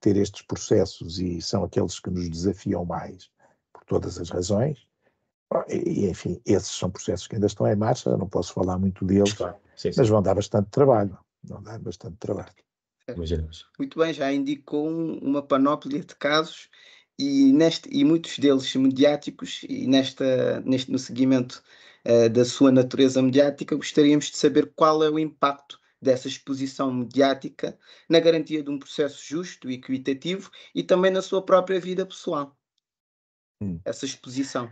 ter estes processos e são aqueles que nos desafiam mais, por todas as razões. E, enfim, esses são processos que ainda estão em marcha, não posso falar muito deles, claro. sim, sim. mas vão dar bastante trabalho, vão dar bastante trabalho. Muito bem, já indicou uma panóplia de casos e, neste, e muitos deles mediáticos e nesta, neste, no seguimento uh, da sua natureza mediática, gostaríamos de saber qual é o impacto dessa exposição mediática na garantia de um processo justo e equitativo e também na sua própria vida pessoal. Hum. Essa exposição.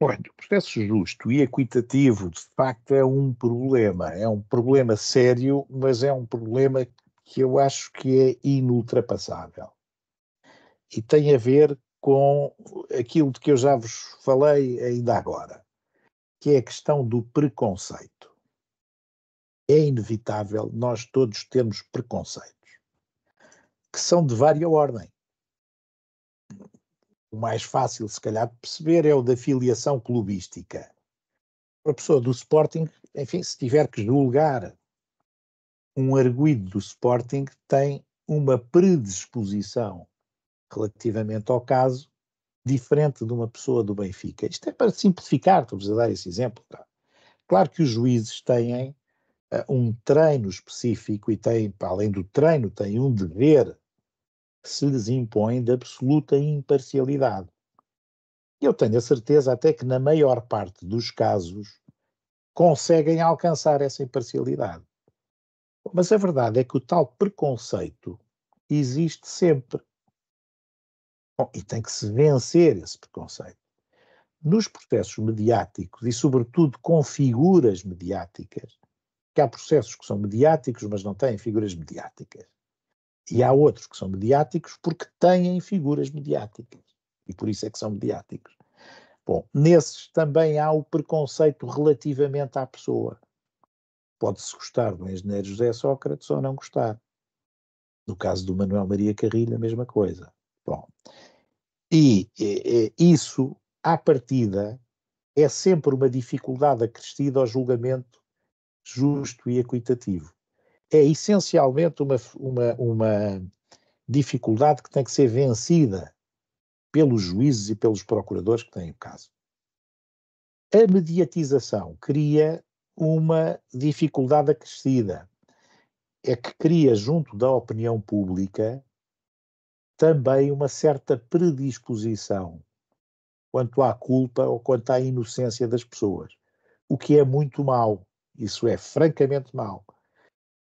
Olha, o processo justo e equitativo, de facto, é um problema. É um problema sério, mas é um problema que eu acho que é inultrapassável. E tem a ver com aquilo de que eu já vos falei ainda agora, que é a questão do preconceito. É inevitável nós todos termos preconceitos, que são de vária ordem o mais fácil, se calhar, de perceber é o da filiação clubística. Uma pessoa do Sporting, enfim, se tiver que julgar um arguído do Sporting, tem uma predisposição relativamente ao caso diferente de uma pessoa do Benfica. Isto é para simplificar, estou-vos a dar esse exemplo. Tá? Claro que os juízes têm uh, um treino específico e têm, além do treino, têm um dever que se lhes impõe de absoluta imparcialidade. Eu tenho a certeza até que, na maior parte dos casos, conseguem alcançar essa imparcialidade. Mas a verdade é que o tal preconceito existe sempre. Bom, e tem que se vencer esse preconceito. Nos processos mediáticos e, sobretudo, com figuras mediáticas, que há processos que são mediáticos, mas não têm figuras mediáticas. E há outros que são mediáticos porque têm figuras mediáticas. E por isso é que são mediáticos. Bom, nesses também há o preconceito relativamente à pessoa. Pode-se gostar do engenheiro José Sócrates ou não gostar. No caso do Manuel Maria Carrilho, a mesma coisa. Bom, e, e, e isso, à partida, é sempre uma dificuldade acrescida ao julgamento justo e equitativo é essencialmente uma, uma, uma dificuldade que tem que ser vencida pelos juízes e pelos procuradores que têm o caso. A mediatização cria uma dificuldade acrescida. É que cria, junto da opinião pública, também uma certa predisposição quanto à culpa ou quanto à inocência das pessoas, o que é muito mau. Isso é francamente mau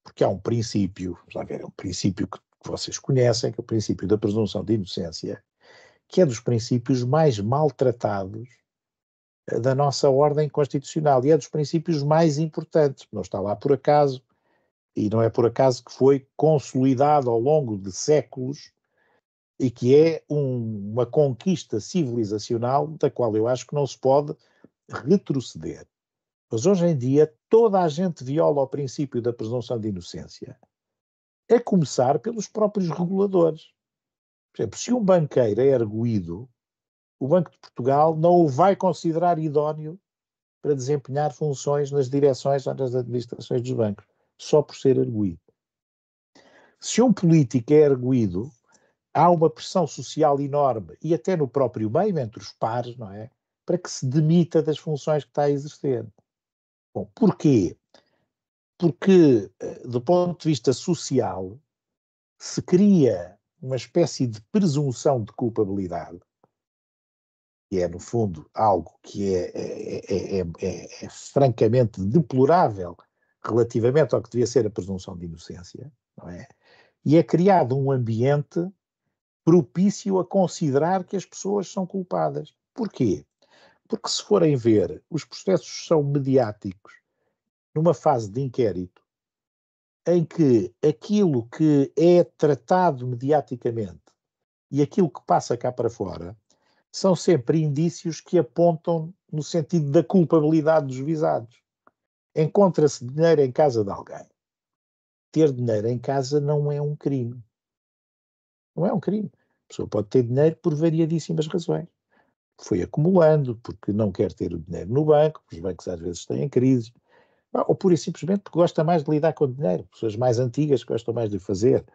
porque há um princípio, vamos lá ver, é um princípio que vocês conhecem, que é o princípio da presunção de inocência, que é dos princípios mais maltratados eh, da nossa ordem constitucional e é dos princípios mais importantes. Não está lá por acaso e não é por acaso que foi consolidado ao longo de séculos e que é um, uma conquista civilizacional da qual eu acho que não se pode retroceder. Pois hoje em dia toda a gente viola o princípio da presunção de inocência, a começar pelos próprios reguladores. Por exemplo, se um banqueiro é arguído, o Banco de Portugal não o vai considerar idóneo para desempenhar funções nas direções ou nas administrações dos bancos, só por ser arguído. Se um político é arguído, há uma pressão social enorme, e até no próprio meio, entre os pares, não é? Para que se demita das funções que está a exercer. Bom, porquê? Porque, eh, do ponto de vista social, se cria uma espécie de presunção de culpabilidade, que é, no fundo, algo que é é, é, é, é, é francamente deplorável relativamente ao que devia ser a presunção de inocência, não é? E é criado um ambiente propício a considerar que as pessoas são culpadas. Porquê? Porque se forem ver, os processos são mediáticos numa fase de inquérito em que aquilo que é tratado mediaticamente e aquilo que passa cá para fora são sempre indícios que apontam no sentido da culpabilidade dos visados. Encontra-se dinheiro em casa de alguém. Ter dinheiro em casa não é um crime. Não é um crime. A pessoa pode ter dinheiro por variadíssimas razões foi acumulando, porque não quer ter o dinheiro no banco, porque os bancos às vezes têm crises, ah, ou pura e simplesmente porque gosta mais de lidar com o dinheiro, pessoas mais antigas gostam mais de fazer.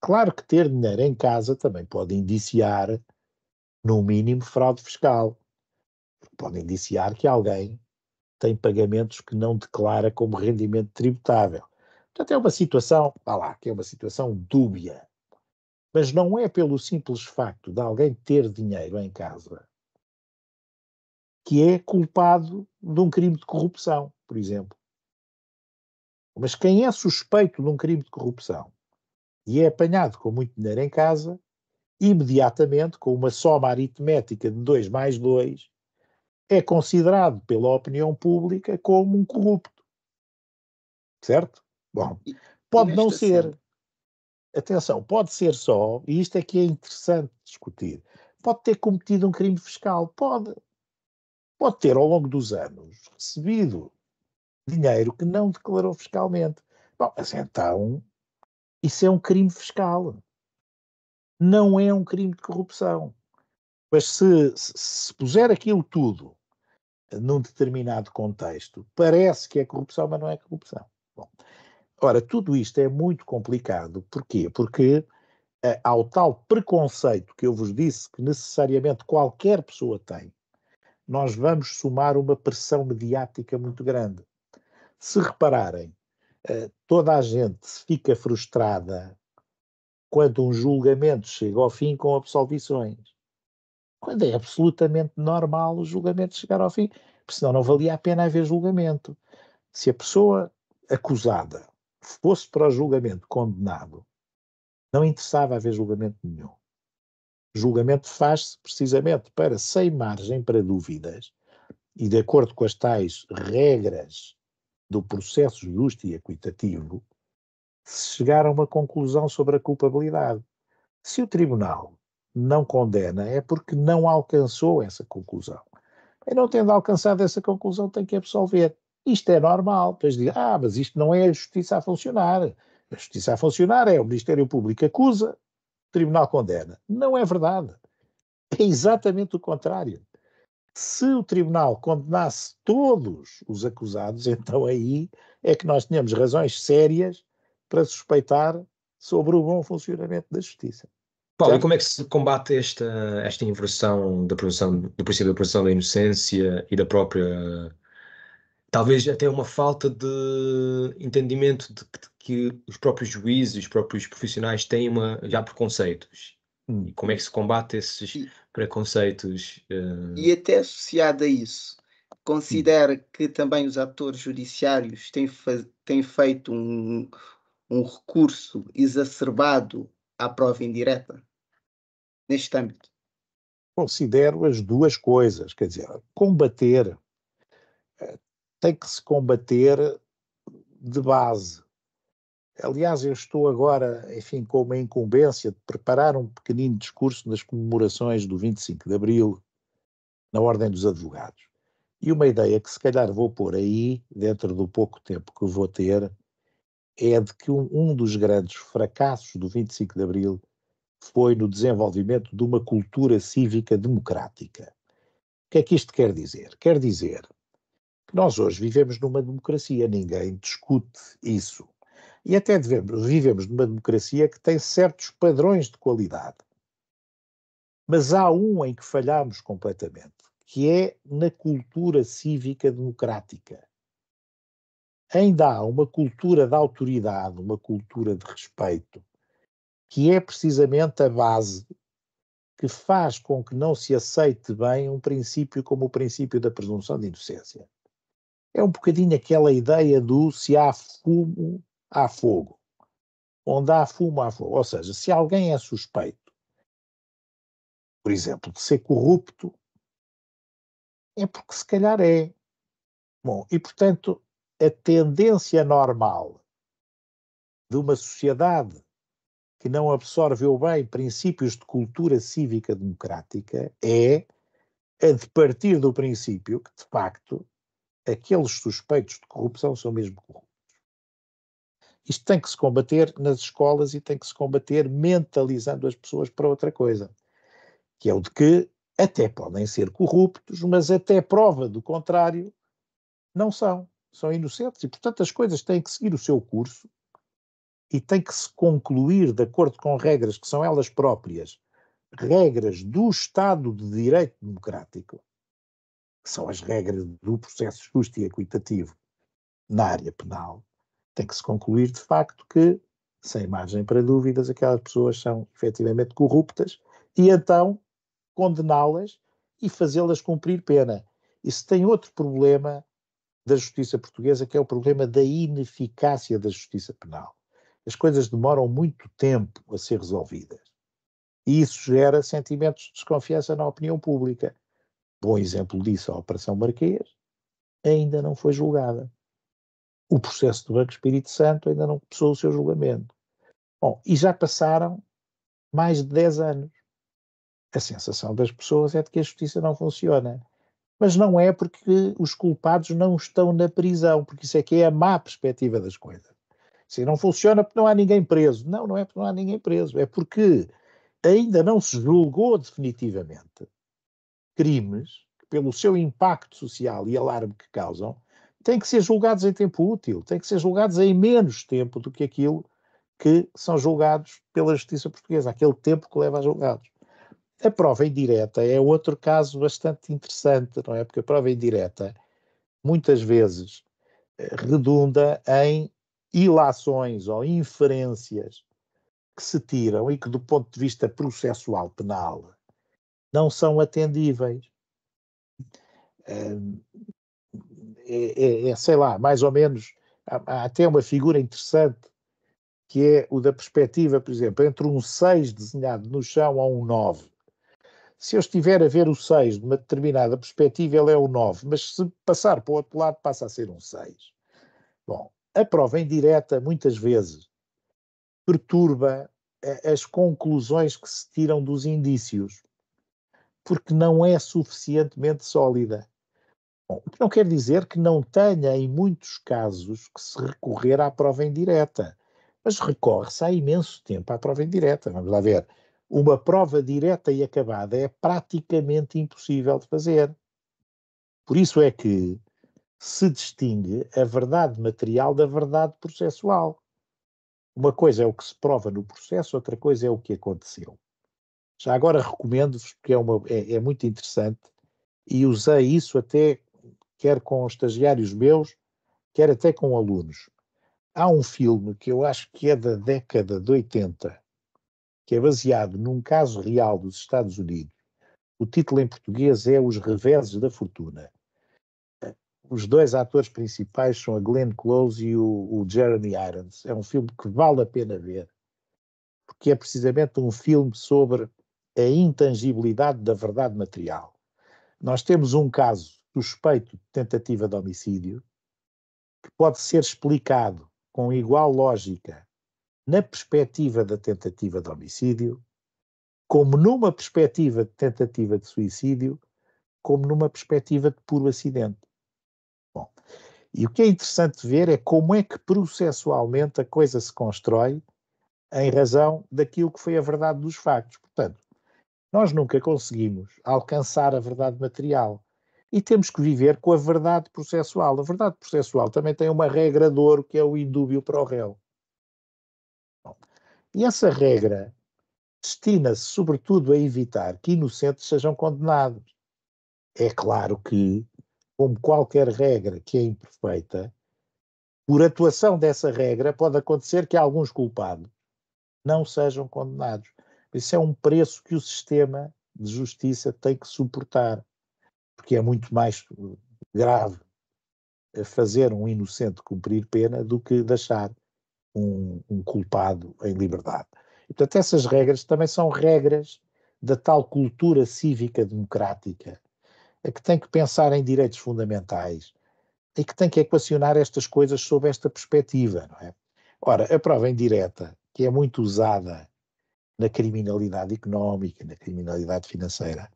Claro que ter dinheiro em casa também pode indiciar, no mínimo, fraude fiscal. Pode indiciar que alguém tem pagamentos que não declara como rendimento tributável. Portanto, é uma situação, vá lá, que é uma situação dúbia. Mas não é pelo simples facto de alguém ter dinheiro em casa que é culpado de um crime de corrupção, por exemplo. Mas quem é suspeito de um crime de corrupção e é apanhado com muito dinheiro em casa, imediatamente, com uma soma aritmética de 2 mais 2, é considerado pela opinião pública como um corrupto. Certo? Bom, pode não ser. Atenção, pode ser só, e isto é que é interessante discutir. Pode ter cometido um crime fiscal, pode pode ter ao longo dos anos recebido dinheiro que não declarou fiscalmente. Bom, mas então isso é um crime fiscal. Não é um crime de corrupção. Mas se, se puser aquilo tudo num determinado contexto, parece que é corrupção, mas não é corrupção. Bom, ora, tudo isto é muito complicado. Porquê? Porque eh, ao há o tal preconceito que eu vos disse que necessariamente qualquer pessoa tem nós vamos somar uma pressão mediática muito grande. Se repararem, eh, toda a gente fica frustrada quando um julgamento chega ao fim com absolvições. Quando é absolutamente normal o julgamento chegar ao fim, porque senão não valia a pena haver julgamento. Se a pessoa acusada fosse para o julgamento condenado, não interessava haver julgamento nenhum julgamento faz-se precisamente para, sem margem para dúvidas, e de acordo com as tais regras do processo justo e equitativo, se chegar a uma conclusão sobre a culpabilidade. Se o tribunal não condena, é porque não alcançou essa conclusão. E não tendo alcançado essa conclusão, tem que absolver. Isto é normal. Depois diz, ah, mas isto não é a justiça a funcionar. A justiça a funcionar é o Ministério Público acusa, tribunal condena. Não é verdade. É exatamente o contrário. Se o tribunal condenasse todos os acusados, então aí é que nós tínhamos razões sérias para suspeitar sobre o bom funcionamento da justiça. Paulo, e como é que se combate esta, esta inversão da produção, do princípio da produção da inocência e da própria talvez até uma falta de entendimento de que, de que os próprios juízes, os próprios profissionais têm uma, já preconceitos. Hum. E como é que se combate esses e, preconceitos? Uh... E até associado a isso, considera hum. que também os atores judiciários têm, têm feito um, um recurso exacerbado à prova indireta neste âmbito? Considero as duas coisas, quer dizer, combater tem que se combater de base. Aliás, eu estou agora, enfim, com uma incumbência de preparar um pequenino discurso nas comemorações do 25 de Abril, na Ordem dos Advogados. E uma ideia que se calhar vou pôr aí, dentro do pouco tempo que vou ter, é de que um, um dos grandes fracassos do 25 de Abril foi no desenvolvimento de uma cultura cívica democrática. O que é que isto quer dizer? Quer dizer nós hoje vivemos numa democracia, ninguém discute isso. E até devemos, vivemos numa democracia que tem certos padrões de qualidade. Mas há um em que falhamos completamente, que é na cultura cívica democrática. Ainda há uma cultura de autoridade, uma cultura de respeito, que é precisamente a base que faz com que não se aceite bem um princípio como o princípio da presunção de inocência. É um bocadinho aquela ideia do se há fumo, há fogo. Onde há fumo, há fogo. Ou seja, se alguém é suspeito, por exemplo, de ser corrupto, é porque se calhar é. Bom, e portanto, a tendência normal de uma sociedade que não absorveu bem princípios de cultura cívica democrática é a de partir do princípio que, de facto, aqueles suspeitos de corrupção são mesmo corruptos. Isto tem que se combater nas escolas e tem que se combater mentalizando as pessoas para outra coisa, que é o de que até podem ser corruptos, mas até prova do contrário não são, são inocentes e portanto as coisas têm que seguir o seu curso e têm que se concluir de acordo com regras que são elas próprias, regras do Estado de Direito Democrático que são as regras do processo justo e equitativo na área penal, tem que se concluir de facto que, sem margem para dúvidas, aquelas pessoas são efetivamente corruptas e então condená-las e fazê-las cumprir pena. Isso tem outro problema da justiça portuguesa, que é o problema da ineficácia da justiça penal. As coisas demoram muito tempo a ser resolvidas. E isso gera sentimentos de desconfiança na opinião pública. Bom exemplo disso, a Operação Marquês ainda não foi julgada. O processo do Banco Espírito Santo ainda não começou o seu julgamento. Bom, e já passaram mais de 10 anos. A sensação das pessoas é de que a justiça não funciona. Mas não é porque os culpados não estão na prisão, porque isso é que é a má perspectiva das coisas. Se não funciona porque não há ninguém preso. Não, não é porque não há ninguém preso. É porque ainda não se julgou definitivamente crimes, pelo seu impacto social e alarme que causam, têm que ser julgados em tempo útil, têm que ser julgados em menos tempo do que aquilo que são julgados pela justiça portuguesa, aquele tempo que leva a julgados. A prova indireta é outro caso bastante interessante, não é? Porque a prova indireta muitas vezes eh, redunda em ilações ou inferências que se tiram e que, do ponto de vista processual penal, não são atendíveis. É, é, é, sei lá, mais ou menos, há, há até uma figura interessante que é o da perspectiva, por exemplo, entre um 6 desenhado no chão a um 9. Se eu estiver a ver o 6 de uma determinada perspectiva, ele é o 9, mas se passar para o outro lado, passa a ser um 6. Bom, a prova indireta, muitas vezes, perturba eh, as conclusões que se tiram dos indícios porque não é suficientemente sólida. Bom, o que não quer dizer que não tenha, em muitos casos, que se recorrer à prova indireta. Mas recorre-se há imenso tempo à prova indireta. Vamos lá ver. Uma prova direta e acabada é praticamente impossível de fazer. Por isso é que se distingue a verdade material da verdade processual. Uma coisa é o que se prova no processo, outra coisa é o que aconteceu. Já agora recomendo-vos, porque é, uma, é, é muito interessante, e usei isso até quer com estagiários meus, quer até com alunos. Há um filme que eu acho que é da década de 80, que é baseado num caso real dos Estados Unidos. O título em português é Os Reveses da Fortuna. Os dois atores principais são a Glenn Close e o, o Jeremy Irons. É um filme que vale a pena ver, porque é precisamente um filme sobre a intangibilidade da verdade material. Nós temos um caso suspeito de tentativa de homicídio que pode ser explicado com igual lógica na perspectiva da tentativa de homicídio, como numa perspectiva de tentativa de suicídio, como numa perspectiva de puro acidente. Bom, e o que é interessante ver é como é que processualmente a coisa se constrói em razão daquilo que foi a verdade dos factos. Portanto, nós nunca conseguimos alcançar a verdade material e temos que viver com a verdade processual. A verdade processual também tem uma regra de ouro que é o indúbio para o réu. e essa regra destina-se sobretudo a evitar que inocentes sejam condenados. É claro que, como qualquer regra que é imperfeita, por atuação dessa regra pode acontecer que alguns culpados não sejam condenados. Isso é um preço que o sistema de justiça tem que suportar, porque é muito mais eh, grave eh, fazer um inocente cumprir pena do que deixar um, um culpado em liberdade. E, portanto, essas regras também são regras da tal cultura cívica democrática, a que tem que pensar em direitos fundamentais e que tem que equacionar estas coisas sob esta perspectiva, não é? Ora, a prova indireta, que é muito usada na criminalidade económica, na criminalidade financeira.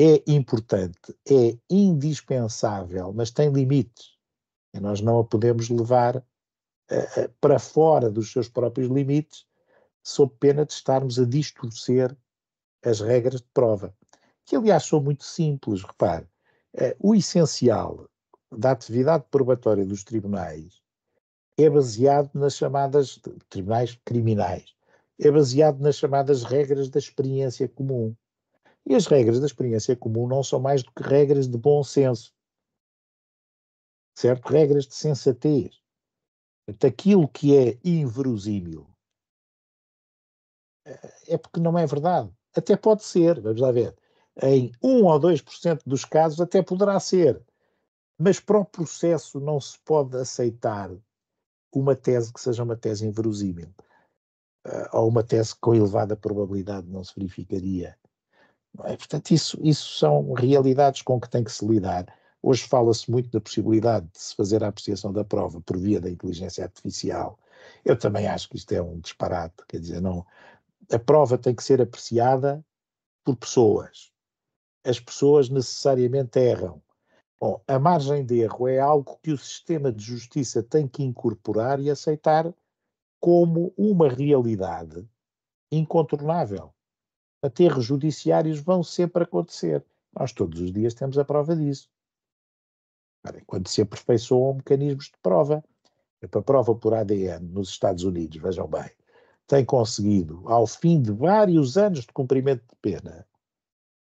É importante, é indispensável, mas tem limites. E nós não a podemos levar uh, para fora dos seus próprios limites, sob pena de estarmos a distorcer as regras de prova, que aliás são muito simples, repare. Uh, o essencial da atividade probatória dos tribunais é baseado nas chamadas tribunais criminais, é baseado nas chamadas regras da experiência comum. E as regras da experiência comum não são mais do que regras de bom senso. Certo? Regras de sensatez. Aquilo que é inverosímil eh, é porque não é verdade. Até pode ser, vamos lá ver. Em 1 ou 2% dos casos, até poderá ser. Mas para o processo não se pode aceitar uma tese que seja uma tese inverosímil. Eh, a uma tese que com elevada probabilidade não se verificaria. Não é? Portanto, isso, isso são realidades com que tem que se lidar. Hoje fala-se muito da possibilidade de se fazer a apreciação da prova por via da inteligência artificial. Eu também acho que isto é um disparate, quer dizer, não. A prova tem que ser apreciada por pessoas. As pessoas necessariamente erram. Bom, a margem de erro é algo que o sistema de justiça tem que incorporar e aceitar como uma realidade incontornável. Aterros judiciários vão sempre acontecer. Nós todos os dias temos a prova disso. Quando se aperfeiçoam mecanismos de prova. É a prova por ADN nos Estados Unidos, vejam bem, tem conseguido, ao fim de vários anos de cumprimento de pena,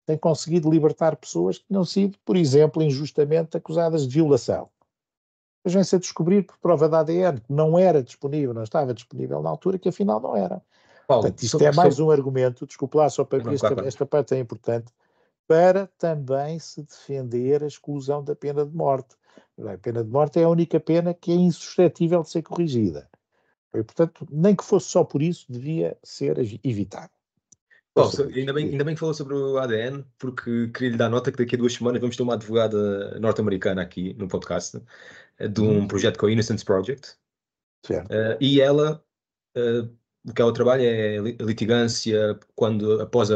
tem conseguido libertar pessoas que tinham sido, por exemplo, injustamente acusadas de violação vêm-se a descobrir por prova de ADN que não era disponível, não estava disponível na altura, que afinal não era. Paulo, Portanto, isto é mais um argumento, desculpe lá, só para não, esta, claro. esta parte é importante, para também se defender a exclusão da pena de morte. A pena de morte é a única pena que é insuscetível de ser corrigida. E, portanto, nem que fosse só por isso, devia ser evitado. Bom, ainda bem, ainda bem que falou sobre o ADN, porque queria lhe dar nota que daqui a duas semanas vamos ter uma advogada norte-americana aqui no podcast eh, de um uhum. projeto que é o Innocence Project. Uh, e ela, uh, o que ela trabalha é litigância quando, após a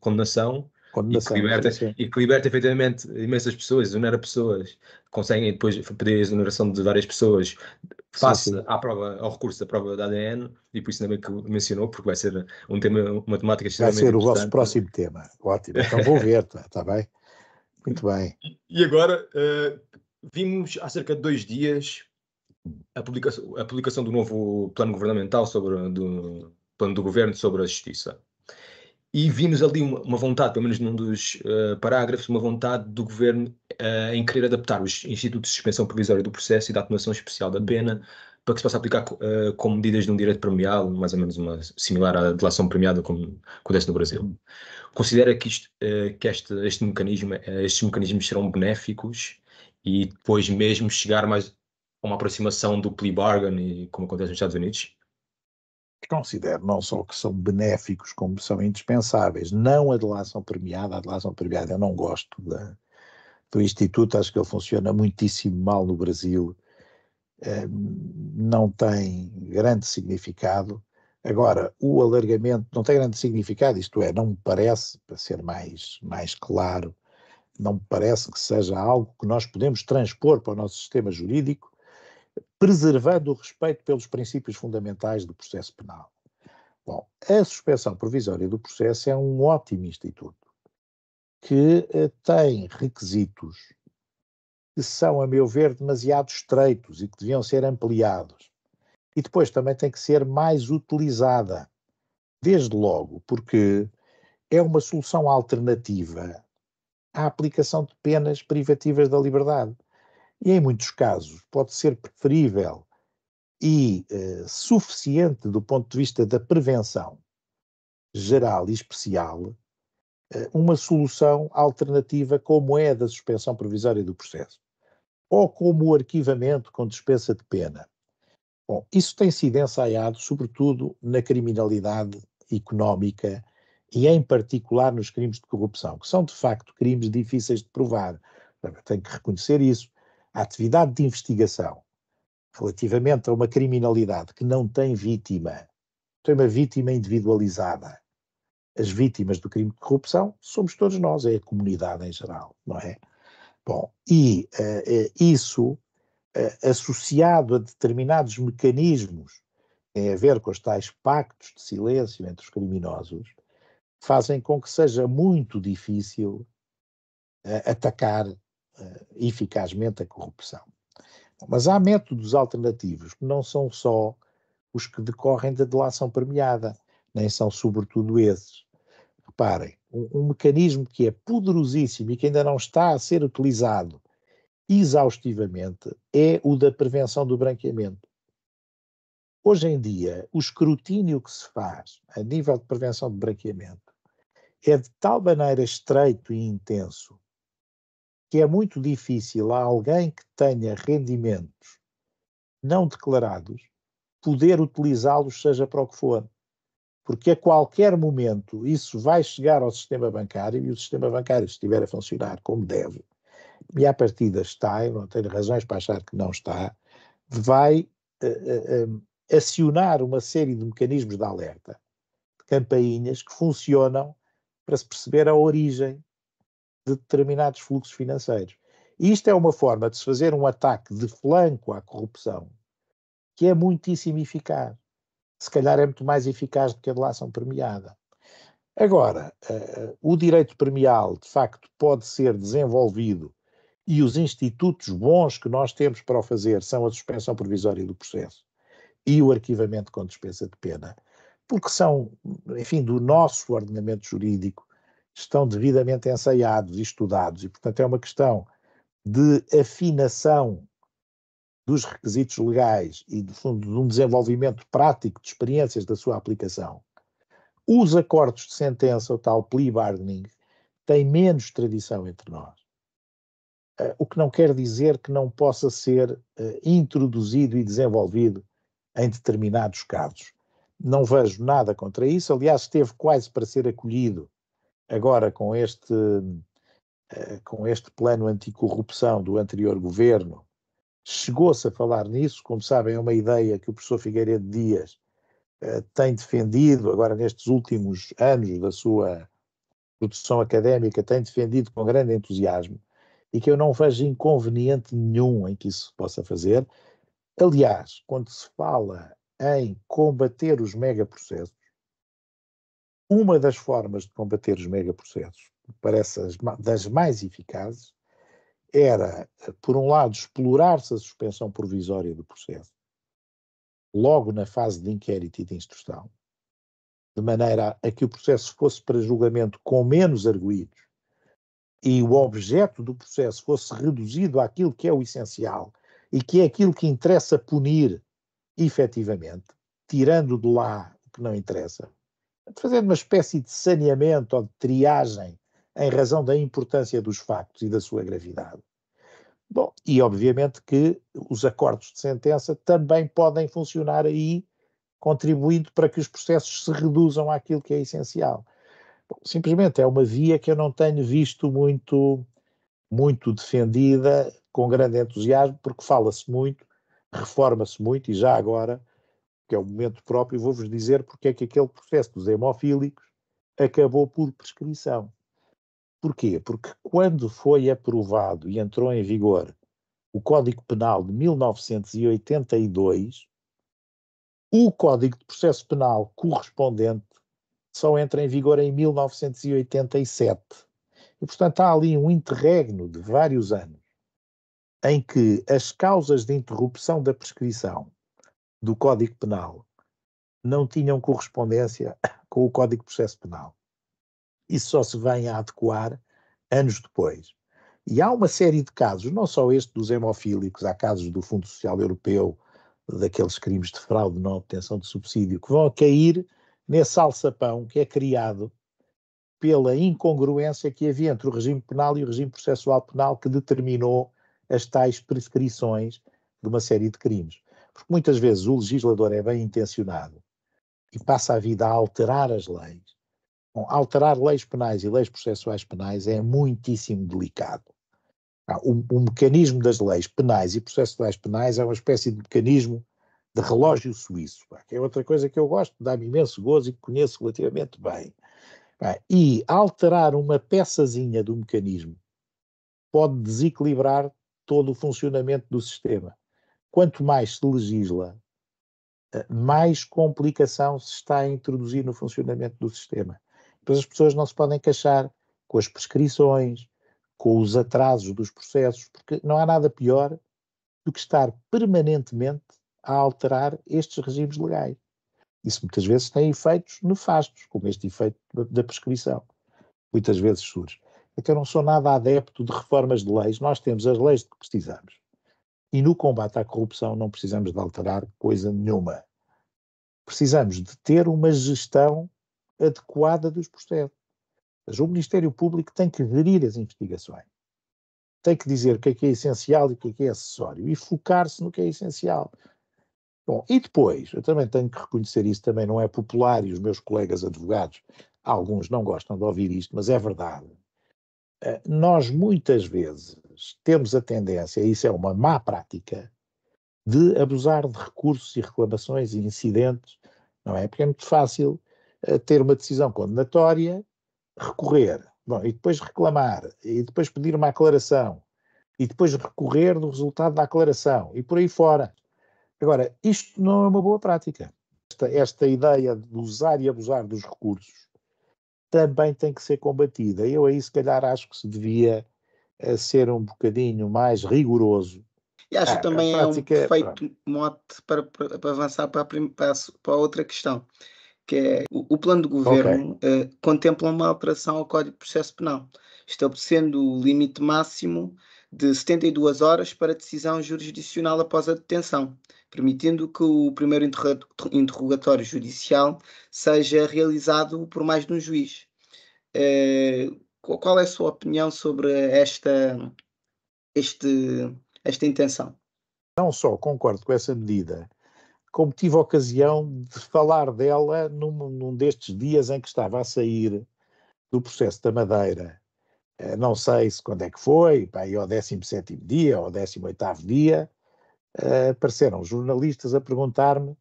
condenação, Condenação, e que, liberta, sim, sim. e que liberta efetivamente imensas pessoas, exonera pessoas, conseguem depois pedir a exoneração de várias pessoas face sim, à prova, ao recurso da prova da ADN, e por isso também que mencionou, porque vai ser um tema, uma temática extremamente Vai ser o vosso próximo tema, ótimo, então vou ver, está tá bem? Muito bem. E agora, uh, vimos há cerca de dois dias a publicação, a publicação do novo plano governamental sobre do plano do governo sobre a justiça. E vimos ali uma, uma vontade, pelo menos num dos uh, parágrafos, uma vontade do governo uh, em querer adaptar os institutos de suspensão provisória do processo e da atenuação especial da pena para que se possa aplicar uh, medidas de um direito premiado, mais ou menos uma, similar à delação premiada como acontece no Brasil. Considera que, isto, que este, este mecanismo, estes mecanismos serão benéficos e depois mesmo chegar mais a uma aproximação do plea bargain, como acontece nos Estados Unidos? Considero não só que são benéficos, como são indispensáveis. Não a delação premiada, a delação premiada eu não gosto da, do Instituto, acho que ele funciona muitíssimo mal no Brasil, hum, não tem grande significado. Agora, o alargamento não tem grande significado, isto é, não me parece, para ser mais, mais claro, não me parece que seja algo que nós podemos transpor para o nosso sistema jurídico, preservando o respeito pelos princípios fundamentais do processo penal. Bom, a suspensão provisória do processo é um ótimo instituto que eh, tem requisitos que são, a meu ver, demasiado estreitos e que deviam ser ampliados. E depois também tem que ser mais utilizada, desde logo, porque é uma solução alternativa à aplicação de penas privativas da liberdade. E em muitos casos pode ser preferível e eh, suficiente do ponto de vista da prevenção geral e especial eh, uma solução alternativa como é a da suspensão provisória do processo ou como o arquivamento com dispensa de pena. Bom, isso tem sido ensaiado sobretudo na criminalidade económica e em particular nos crimes de corrupção, que são de facto crimes difíceis de provar, tenho que reconhecer isso. A atividade de investigação relativamente a uma criminalidade que não tem vítima, tem uma vítima individualizada. As vítimas do crime de corrupção somos todos nós, é a comunidade em geral, não é? Bom, e uh, isso uh, associado a determinados mecanismos tem a ver com os tais pactos de silêncio entre os criminosos, fazem com que seja muito difícil uh, atacar uh, eficazmente a corrupção. Mas há métodos alternativos que não são só os que decorrem da delação premiada, nem são sobretudo esses. Reparem, um, um mecanismo que é poderosíssimo e que ainda não está a ser utilizado exaustivamente é o da prevenção do branqueamento. Hoje em dia, o escrutínio que se faz a nível de prevenção de branqueamento é de tal maneira estreito e intenso que é muito difícil a alguém que tenha rendimentos não declarados poder utilizá-los, seja para o que for. Porque a qualquer momento isso vai chegar ao sistema bancário e o sistema bancário, se estiver a funcionar como deve, e à partida está, eu não tenho razões para achar que não está, vai uh, uh, acionar uma série de mecanismos de alerta, de campainhas que funcionam para se perceber a origem de determinados fluxos financeiros. E isto é uma forma de se fazer um ataque de flanco à corrupção que é muitíssimo eficaz. Se calhar é muito mais eficaz do que a delação premiada. Agora, uh, o direito premial, de facto, pode ser desenvolvido e os institutos bons que nós temos para o fazer são a suspensão provisória do processo e o arquivamento com dispensa de pena porque são, enfim, do nosso ordenamento jurídico, estão devidamente ensaiados e estudados, e portanto é uma questão de afinação dos requisitos legais e, de fundo, de um desenvolvimento prático de experiências da sua aplicação. Os acordos de sentença, o tal plea bargaining, têm menos tradição entre nós. Eh, o que não quer dizer que não possa ser eh, introduzido e desenvolvido em determinados casos não vejo nada contra isso. Aliás, esteve quase para ser acolhido agora com este, eh, com este plano anticorrupção do anterior governo. Chegou-se a falar nisso, como sabem, é uma ideia que o professor Figueiredo Dias eh, tem defendido, agora nestes últimos anos da sua produção académica, tem defendido com grande entusiasmo e que eu não vejo inconveniente nenhum em que isso possa fazer. Aliás, quando se fala em combater os megaprocessos. Uma das formas de combater os megaprocessos, parece das mais eficazes, era, por um lado, explorar-se a suspensão provisória do processo, logo na fase de inquérito e de instrução, de maneira a que o processo fosse para julgamento com menos arguídos e o objeto do processo fosse reduzido àquilo que é o essencial e que é aquilo que interessa punir efetivamente, tirando de lá o que não interessa, fazendo uma espécie de saneamento ou de triagem em razão da importância dos factos e da sua gravidade. Bom, e obviamente que os acordos de sentença também podem funcionar aí, contribuindo para que os processos se reduzam àquilo que é essencial. Bom, simplesmente é uma via que eu não tenho visto muito, muito defendida com grande entusiasmo, porque fala-se muito, reforma-se muito e já agora, que é o momento próprio, vou-vos dizer porque é que aquele processo dos hemofílicos acabou por prescrição. Porquê? Porque quando foi aprovado e entrou em vigor o Código Penal de 1982, o Código de Processo Penal correspondente só entra em vigor em 1987. E, portanto, há ali um interregno de vários anos em que as causas de interrupção da prescrição do Código Penal não tinham correspondência com o Código de Processo Penal. Isso só se vem a adequar anos depois. E há uma série de casos, não só este dos hemofílicos, há casos do Fundo Social Europeu, daqueles crimes de fraude não obtenção de subsídio, que vão cair nesse alçapão que é criado pela incongruência que havia entre o regime penal e o regime processual penal que determinou as tais prescrições de uma série de crimes. Porque muitas vezes o legislador é bem intencionado e passa a vida a alterar as leis. Bom, alterar leis penais e leis processuais penais é muitíssimo delicado. O, o mecanismo das leis penais e processuais penais é uma espécie de mecanismo de relógio suíço, que é outra coisa que eu gosto, dá-me imenso gozo e que conheço relativamente bem. E alterar uma peçazinha do mecanismo pode desequilibrar todo o funcionamento do sistema. Quanto mais se legisla, eh, mais complicação se está a introduzir no funcionamento do sistema. Depois as pessoas não se podem queixar com as prescrições, com os atrasos dos processos, porque não há nada pior do que estar permanentemente a alterar estes regimes legais. Isso muitas vezes tem efeitos nefastos, como este efeito da prescrição. Muitas vezes surge é que eu não sou nada adepto de reformas de leis. Nós temos as leis de que precisamos. E no combate à corrupção não precisamos de alterar coisa nenhuma. Precisamos de ter uma gestão adequada dos processos. Mas o Ministério Público tem que gerir as investigações. Tem que dizer o que é que é essencial e o que é que é acessório. E focar-se no que é essencial. Bom, e depois, eu também tenho que reconhecer isso, também não é popular, e os meus colegas advogados, alguns não gostam de ouvir isto, mas é verdade nós muitas vezes temos a tendência, e isso é uma má prática, de abusar de recursos e reclamações e incidentes, não é? Porque é muito fácil eh, ter uma decisão condenatória, recorrer, bom, e depois reclamar, e depois pedir uma aclaração, e depois recorrer do resultado da aclaração, e por aí fora. Agora, isto não é uma boa prática. Esta, esta ideia de usar e abusar dos recursos também tem que ser combatida. Eu aí, se calhar, acho que se devia eh, ser um bocadinho mais rigoroso. E acho que também é prática, é um perfeito pronto. mote para, para avançar para a, para, para a outra questão, que é o, o plano de governo okay. Eh, contempla uma alteração ao Código de Processo Penal, estabelecendo o limite máximo de 72 horas para decisão jurisdicional após a detenção permitindo que o primeiro interrogatório judicial seja realizado por mais de um juiz. Eh, qual é a sua opinião sobre esta, este, esta intenção? Não só concordo com essa medida, como tive a ocasião de falar dela num, num destes dias em que estava a sair do processo da Madeira. Eh, não sei se quando é que foi, para aí ao 17 dia, ao 18º dia, uh, apareceram jornalistas a perguntar-me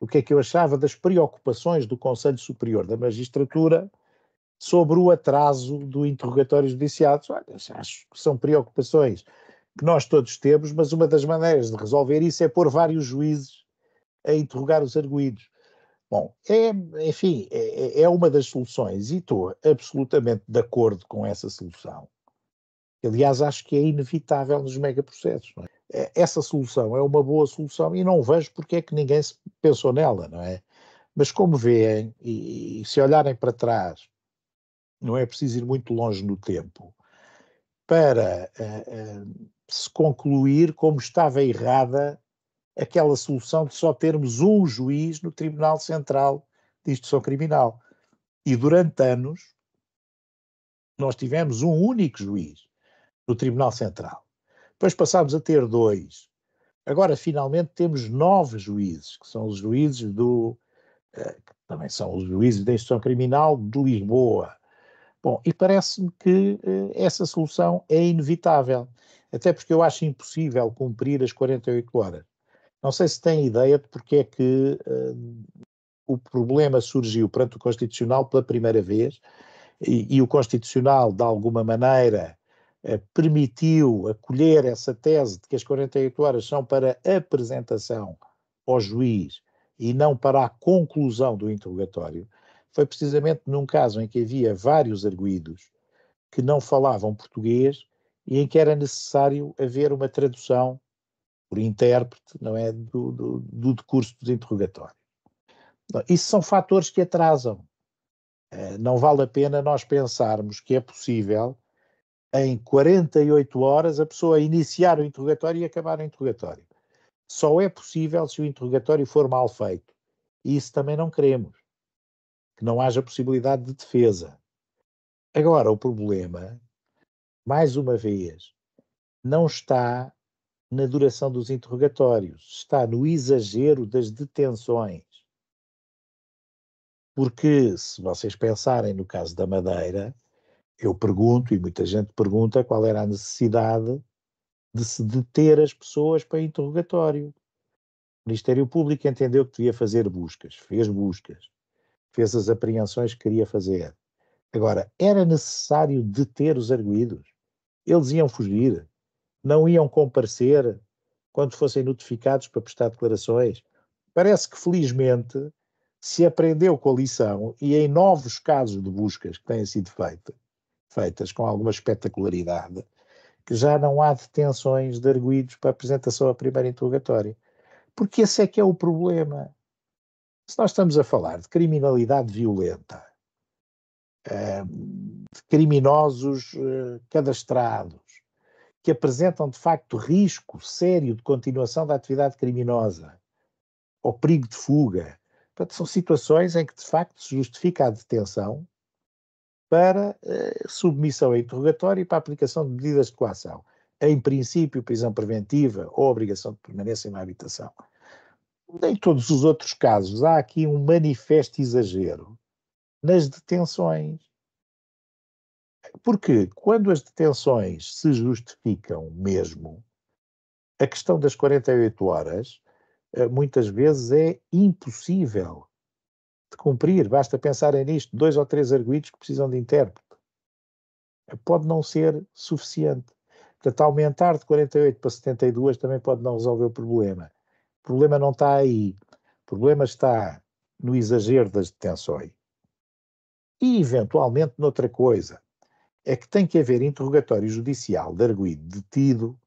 o que é que eu achava das preocupações do Conselho Superior da Magistratura sobre o atraso do interrogatório judiciário. acho que são preocupações que nós todos temos, mas uma das maneiras de resolver isso é pôr vários juízes a interrogar os arguídos. Bom, é, enfim, é, é, é uma das soluções e estou absolutamente de acordo com essa solução. Aliás, acho que é inevitável nos megaprocessos. Não é? É, essa solução é uma boa solução e não vejo porque é que ninguém pensou nela, não é? Mas como veem, e, e se olharem para trás, não é preciso ir muito longe no tempo, para uh, uh, se concluir como estava errada aquela solução de só termos um juiz no Tribunal Central de Instrução Criminal. E durante anos nós tivemos um único juiz no Tribunal Central. Depois passámos a ter dois. Agora, finalmente, temos nove juízes, que são os juízes do. Eh, que também são os juízes da Instituição Criminal de Lisboa. Bom, e parece-me que eh, essa solução é inevitável, até porque eu acho impossível cumprir as 48 horas. Não sei se têm ideia de porque é que uh, o problema surgiu perante o Constitucional pela primeira vez e, e o Constitucional, de alguma maneira, eh, permitiu acolher essa tese de que as 48 horas são para apresentação ao juiz e não para a conclusão do interrogatório, foi precisamente num caso em que havia vários arguídos que não falavam português e em que era necessário haver uma tradução por intérprete, não é, do, do, do interrogatório. dos interrogatórios. Isso são fatores que atrasam. Eh, não vale a pena nós pensarmos que é possível em 48 horas a pessoa iniciar o interrogatório e acabar o interrogatório. Só é possível se o interrogatório for mal feito. E isso também não queremos. Que não haja possibilidade de defesa. Agora, o problema, mais uma vez, não está na duração dos interrogatórios, está no exagero das detenções. Porque, se vocês pensarem no caso da Madeira, eu pergunto, e muita gente pergunta, qual era a necessidade de se deter as pessoas para interrogatório. O Ministério Público entendeu que devia fazer buscas, fez buscas, fez as apreensões que queria fazer. Agora, era necessário deter os arguídos. Eles iam fugir, não iam comparecer quando fossem notificados para prestar declarações. Parece que, felizmente, se aprendeu com a lição e em novos casos de buscas que têm sido feitas, feitas com alguma espetacularidade, que já não há detenções de arguídos para apresentação à primeira interrogatória. Porque esse é que é o problema. Se nós estamos a falar de criminalidade violenta, ehm, de criminosos eh, cadastrados, que apresentam de facto risco sério de continuação da atividade criminosa ou perigo de fuga, portanto, são situações em que de facto se justifica a detenção para uh, submissão a interrogatório e para aplicação de medidas de coação. Em princípio, prisão preventiva ou obrigação de permanência na habitação. Em todos os outros casos, há aqui um manifesto exagero nas detenções. Porque quando as detenções se justificam mesmo, a questão das 48 horas eh, muitas vezes é impossível de cumprir. Basta pensarem é nisto: dois ou três arguídos que precisam de intérprete. Pode não ser suficiente. Portanto, aumentar de 48 para 72 também pode não resolver o problema. O problema não está aí. O problema está no exagero das detenções. E, eventualmente, noutra coisa. É que tem que haver interrogatório judicial de arguído detido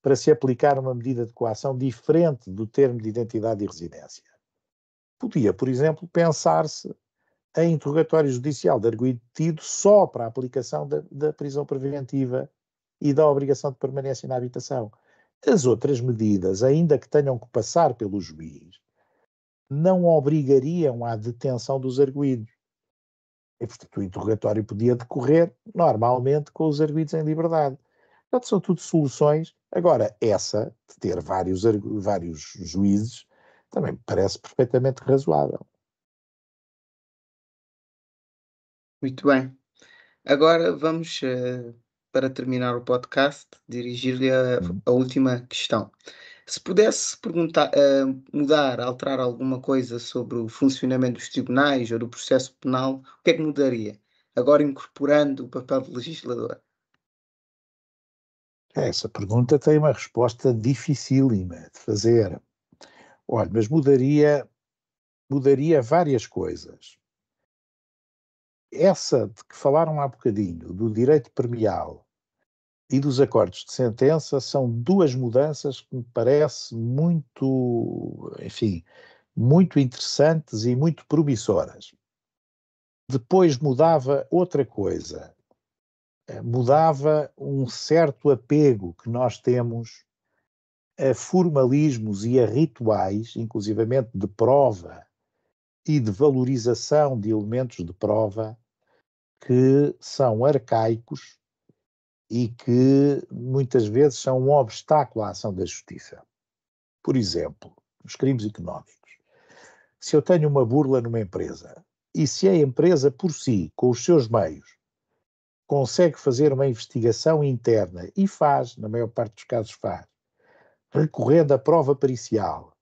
para se aplicar uma medida de coação diferente do termo de identidade e residência. Podia, por exemplo, pensar-se em interrogatório judicial de arguido detido só para a aplicação da, da prisão preventiva e da obrigação de permanência na habitação. As outras medidas, ainda que tenham que passar pelo juiz, não obrigariam à detenção dos arguídos. E, portanto, o interrogatório podia decorrer normalmente com os arguídos em liberdade. Portanto, são tudo soluções. Agora, essa de ter vários, vários juízes também me parece perfeitamente razoável. Muito bem. Agora vamos, eh, para terminar o podcast, dirigir-lhe a, hum. a, última questão. Se pudesse perguntar, eh, mudar, alterar alguma coisa sobre o funcionamento dos tribunais ou do processo penal, o que é que mudaria? Agora incorporando o papel do legislador. Essa pergunta tem uma resposta dificílima de fazer. Olha, mas mudaria, mudaria várias coisas. Essa de que falaram há bocadinho, do direito premial e dos acordos de sentença, são duas mudanças que me parece muito, enfim, muito interessantes e muito promissoras. Depois mudava outra coisa, eh, mudava um certo apego que nós temos a formalismos e a rituais, inclusivamente de prova e de valorização de elementos de prova, que são arcaicos e que muitas vezes são um obstáculo à ação da justiça. Por exemplo, os crimes económicos. Se eu tenho uma burla numa empresa e se a empresa por si, com os seus meios, consegue fazer uma investigação interna e faz, na maior parte dos casos faz, recorrendo à prova pericial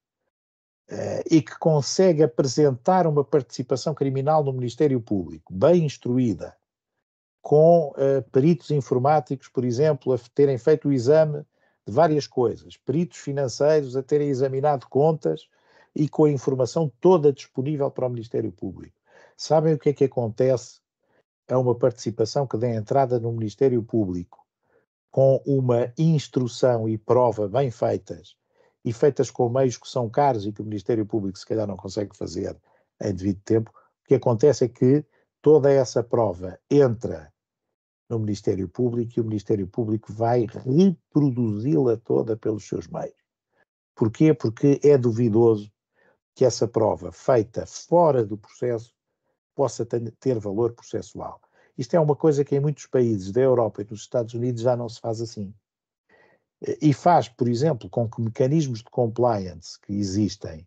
uh, e que consegue apresentar uma participação criminal no Ministério Público, bem instruída, com uh, peritos informáticos, por exemplo, a terem feito o exame de várias coisas, peritos financeiros a terem examinado contas e com a informação toda disponível para o Ministério Público. Sabem o que é que acontece a uma participação que dê entrada no Ministério Público com uma instrução e prova bem feitas e feitas com meios que são caros e que o Ministério Público se calhar não consegue fazer em devido tempo, o que acontece é que toda essa prova entra no Ministério Público e o Ministério Público vai reproduzi-la toda pelos seus meios. Porquê? Porque é duvidoso que essa prova feita fora do processo possa ter valor processual. Isto é uma coisa que em muitos países da Europa e dos Estados Unidos já não se faz assim. E faz, por exemplo, com que mecanismos de compliance que existem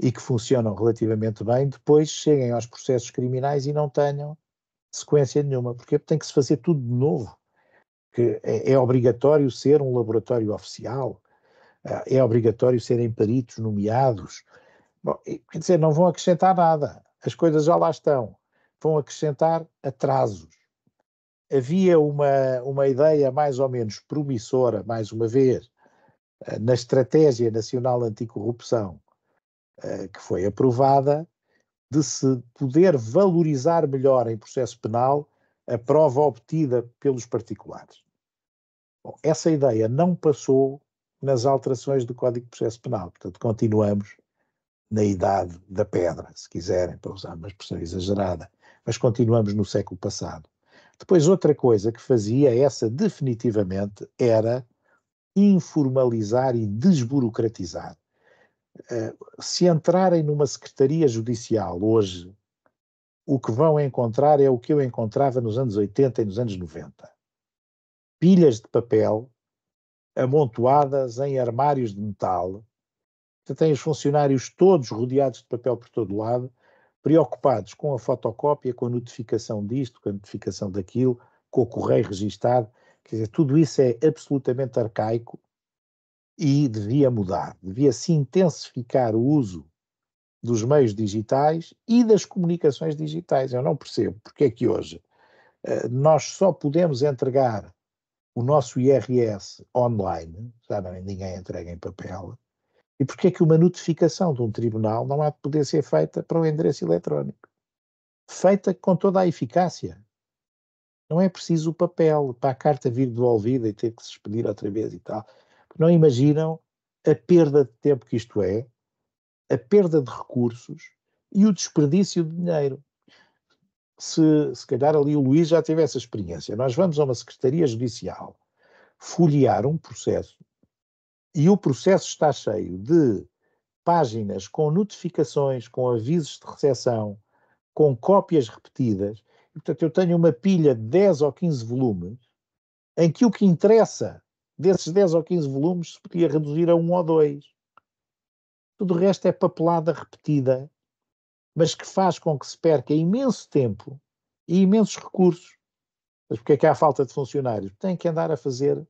e que funcionam relativamente bem, depois cheguem aos processos criminais e não tenham sequência nenhuma. Porque tem que se fazer tudo de novo. Que é, é obrigatório ser um laboratório oficial, ah, é obrigatório serem peritos nomeados. Bom, quer dizer, não vão acrescentar nada. As coisas já lá estão vão acrescentar atrasos. Havia uma, uma ideia mais ou menos promissora, mais uma vez, eh, na Estratégia Nacional Anticorrupção, eh, que foi aprovada, de se poder valorizar melhor em processo penal a prova obtida pelos particulares. Bom, essa ideia não passou nas alterações do Código de Processo Penal, portanto, continuamos na idade da pedra, se quiserem, para usar uma expressão exagerada mas continuamos no século passado. Depois, outra coisa que fazia, essa definitivamente, era informalizar e desburocratizar. Eh, se entrarem numa secretaria judicial hoje, o que vão encontrar é o que eu encontrava nos anos 80 e nos anos 90. Pilhas de papel amontoadas em armários de metal. Você tem os funcionários todos rodeados de papel por todo lado preocupados com a fotocópia, com a notificação disto, com a notificação daquilo, com o correio registado. Quer dizer, tudo isso é absolutamente arcaico e devia mudar. Devia se intensificar o uso dos meios digitais e das comunicações digitais. Eu não percebo porque é que hoje eh, nós só podemos entregar o nosso IRS online, já é ninguém entrega em papel, e porquê é que uma notificação de um tribunal não há de poder ser feita para o endereço eletrónico? Feita com toda a eficácia. Não é preciso o papel para a carta vir devolvida e ter que se expedir outra vez e tal. Não imaginam a perda de tempo que isto é, a perda de recursos e o desperdício de dinheiro. Se, se calhar ali o Luís já teve essa experiência. Nós vamos a uma secretaria judicial folhear um processo e o processo está cheio de páginas com notificações, com avisos de recepção, com cópias repetidas. E, portanto, eu tenho uma pilha de 10 ou 15 volumes em que o que interessa desses 10 ou 15 volumes se podia reduzir a um ou dois. Tudo o resto é papelada repetida, mas que faz com que se perca imenso tempo e imensos recursos. Mas porque é que há falta de funcionários? Tem que andar a fazer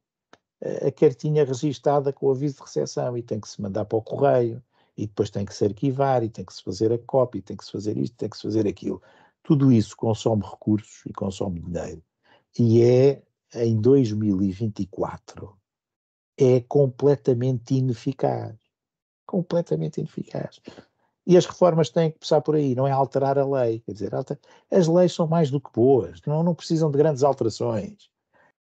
a cartinha registada com o aviso de recepção e tem que se mandar para o correio e depois tem que se arquivar e tem que se fazer a cópia e tem que se fazer isto, tem que se fazer aquilo. Tudo isso consome recursos e consome dinheiro. E é em 2024 é completamente ineficaz. Completamente ineficaz. E as reformas têm que passar por aí, não é alterar a lei. Quer dizer, as leis são mais do que boas, não, não precisam de grandes alterações.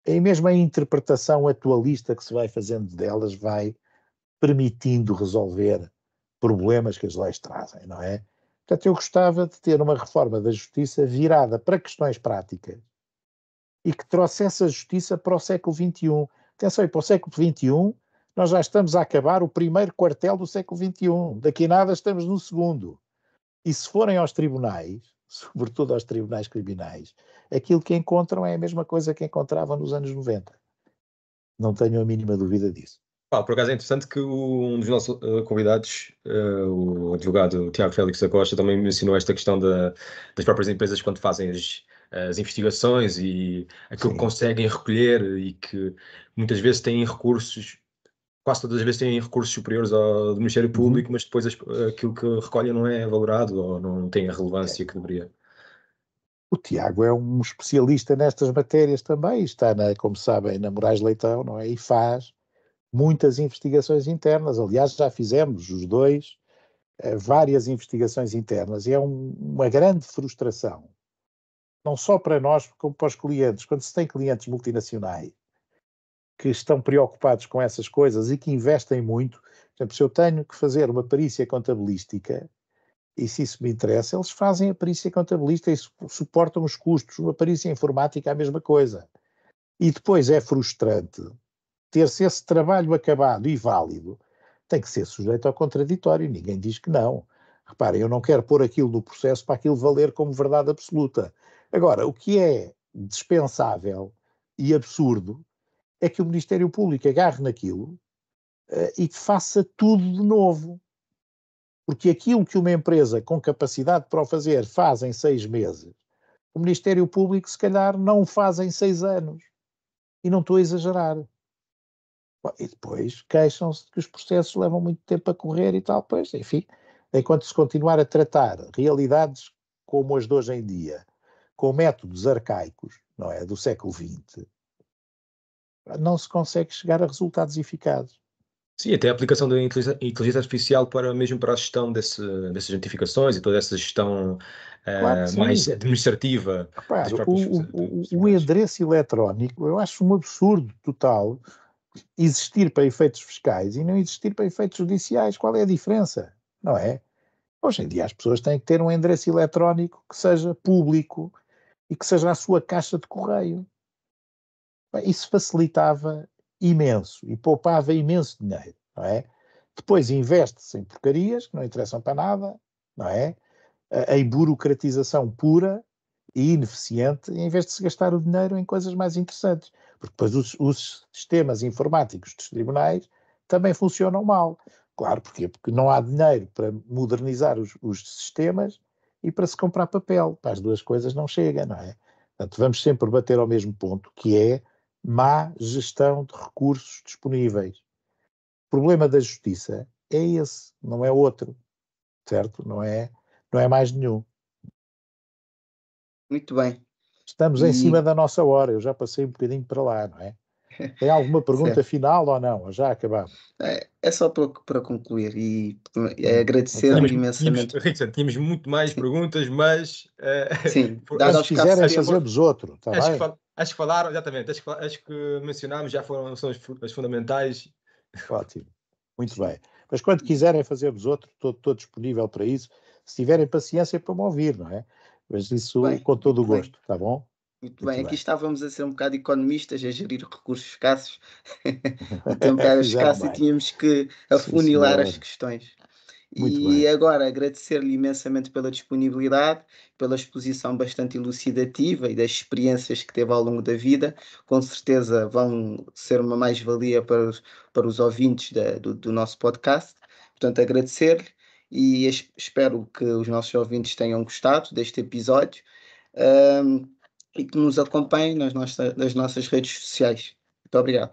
E é mesmo a interpretação atualista que se vai fazendo delas vai permitindo resolver problemas que as leis trazem, não é? Portanto, eu gostava de ter uma reforma da justiça virada para questões práticas e que trouxesse a justiça para o século XXI. Atenção, e para o século XXI nós já estamos a acabar o primeiro quartel do século XXI. Daqui a nada estamos no segundo. E se forem aos tribunais, sobretudo aos tribunais criminais, aquilo que encontram é a mesma coisa que encontravam nos anos 90. Não tenho a mínima dúvida disso. Ah, por acaso é interessante que um dos nossos eh, convidados, eh, o advogado Tiago Félix da Costa, também mencionou esta questão da, das próprias empresas quando fazem as, as investigações e aquilo Sim. que conseguem recolher e que muitas vezes têm recursos quase todas as vezes têm recursos superiores ao do Ministério uhum. Público, uhum. mas depois as, aquilo que recolhem não é valorado ou não tem a relevância é. que deveria. O Tiago é um especialista nestas matérias também, está, na, como sabem, na Moraes Leitão, não é? E faz muitas investigações internas. Aliás, já fizemos os dois eh, várias investigações internas e é um, uma grande frustração, não só para nós, como para os clientes. Quando se tem clientes multinacionais que estão preocupados com essas coisas e que investem muito. Portanto, se eu tenho que fazer uma perícia contabilística, e se isso me interessa, eles fazem a perícia contabilística e suportam os custos. Uma perícia informática é a mesma coisa. E depois é frustrante ter-se esse trabalho acabado e válido, tem que ser sujeito ao contraditório. Ninguém diz que não. Reparem, eu não quero pôr aquilo no processo para aquilo valer como verdade absoluta. Agora, o que é dispensável e absurdo é que o Ministério Público agarre naquilo uh, e que faça tudo de novo. Porque aquilo que uma empresa com capacidade para o fazer faz em seis meses, o Ministério Público, se calhar, não faz em seis anos. E não estou a exagerar. e depois queixam-se de que os processos levam muito tempo a correr e tal. Pois, enfim, enquanto se continuar a tratar realidades como as de hoje em dia, com métodos arcaicos, não é? Do século XX, não se consegue chegar a resultados eficazes. Sim, até a aplicação da inteligência artificial para mesmo para a gestão desse, dessas notificações e toda essa gestão eh, claro uh, mais administrativa. o, o, o, endereço eletrónico eu acho um absurdo total existir para efeitos fiscais e não existir para efeitos judiciais. Qual é a diferença? Não é? Hoje em dia as pessoas têm que ter um endereço eletrónico que seja público e que seja a sua caixa de correio. Isso facilitava imenso e poupava imenso dinheiro, não é? Depois investe-se em porcarias que não interessam para nada, não é? Em burocratização pura e ineficiente, em vez de se gastar o dinheiro em coisas mais interessantes. Porque depois os, os sistemas informáticos dos tribunais também funcionam mal. Claro, porquê? Porque não há dinheiro para modernizar os, os sistemas e para se comprar papel. Para as duas coisas não chega, não é? Portanto, vamos sempre bater ao mesmo ponto, que é má gestão de recursos disponíveis. O problema da justiça é esse, não é outro, certo? Não é, não é mais nenhum. Muito bem. Estamos e... em cima da nossa hora, eu já passei um bocadinho para lá, não é? Tem alguma pergunta final ou não? já acabamos? É, é só para, para concluir e é, hum. agradecer tínhamos, imensamente. Tínhamos, Richard, tínhamos muito mais perguntas, mas. Uh, Sim, se quiserem, fazemos outro. Tá acho, bem? Que, Acho que falaram, exatamente, acho que, acho que mencionámos, já foram são as, as fundamentais. Ótimo, muito bem. Mas quando quiserem fazermos outro, estou disponível para isso. Se tiverem paciência é para me ouvir, não é? Mas isso bem, com todo o gosto, está bom? Muito, muito bem. bem, aqui estávamos a ser um bocado economistas, a gerir recursos escassos. o tempo era escasso e tínhamos que afunilar Sim, as questões. Muito e bem. agora agradecer-lhe imensamente pela disponibilidade, pela exposição bastante elucidativa e das experiências que teve ao longo da vida. Com certeza vão ser uma mais-valia para, para os ouvintes da, do, do nosso podcast. Portanto, agradecer-lhe e espero que os nossos ouvintes tenham gostado deste episódio um, e que nos acompanhem nas, nossa, nas nossas redes sociais. Muito obrigado.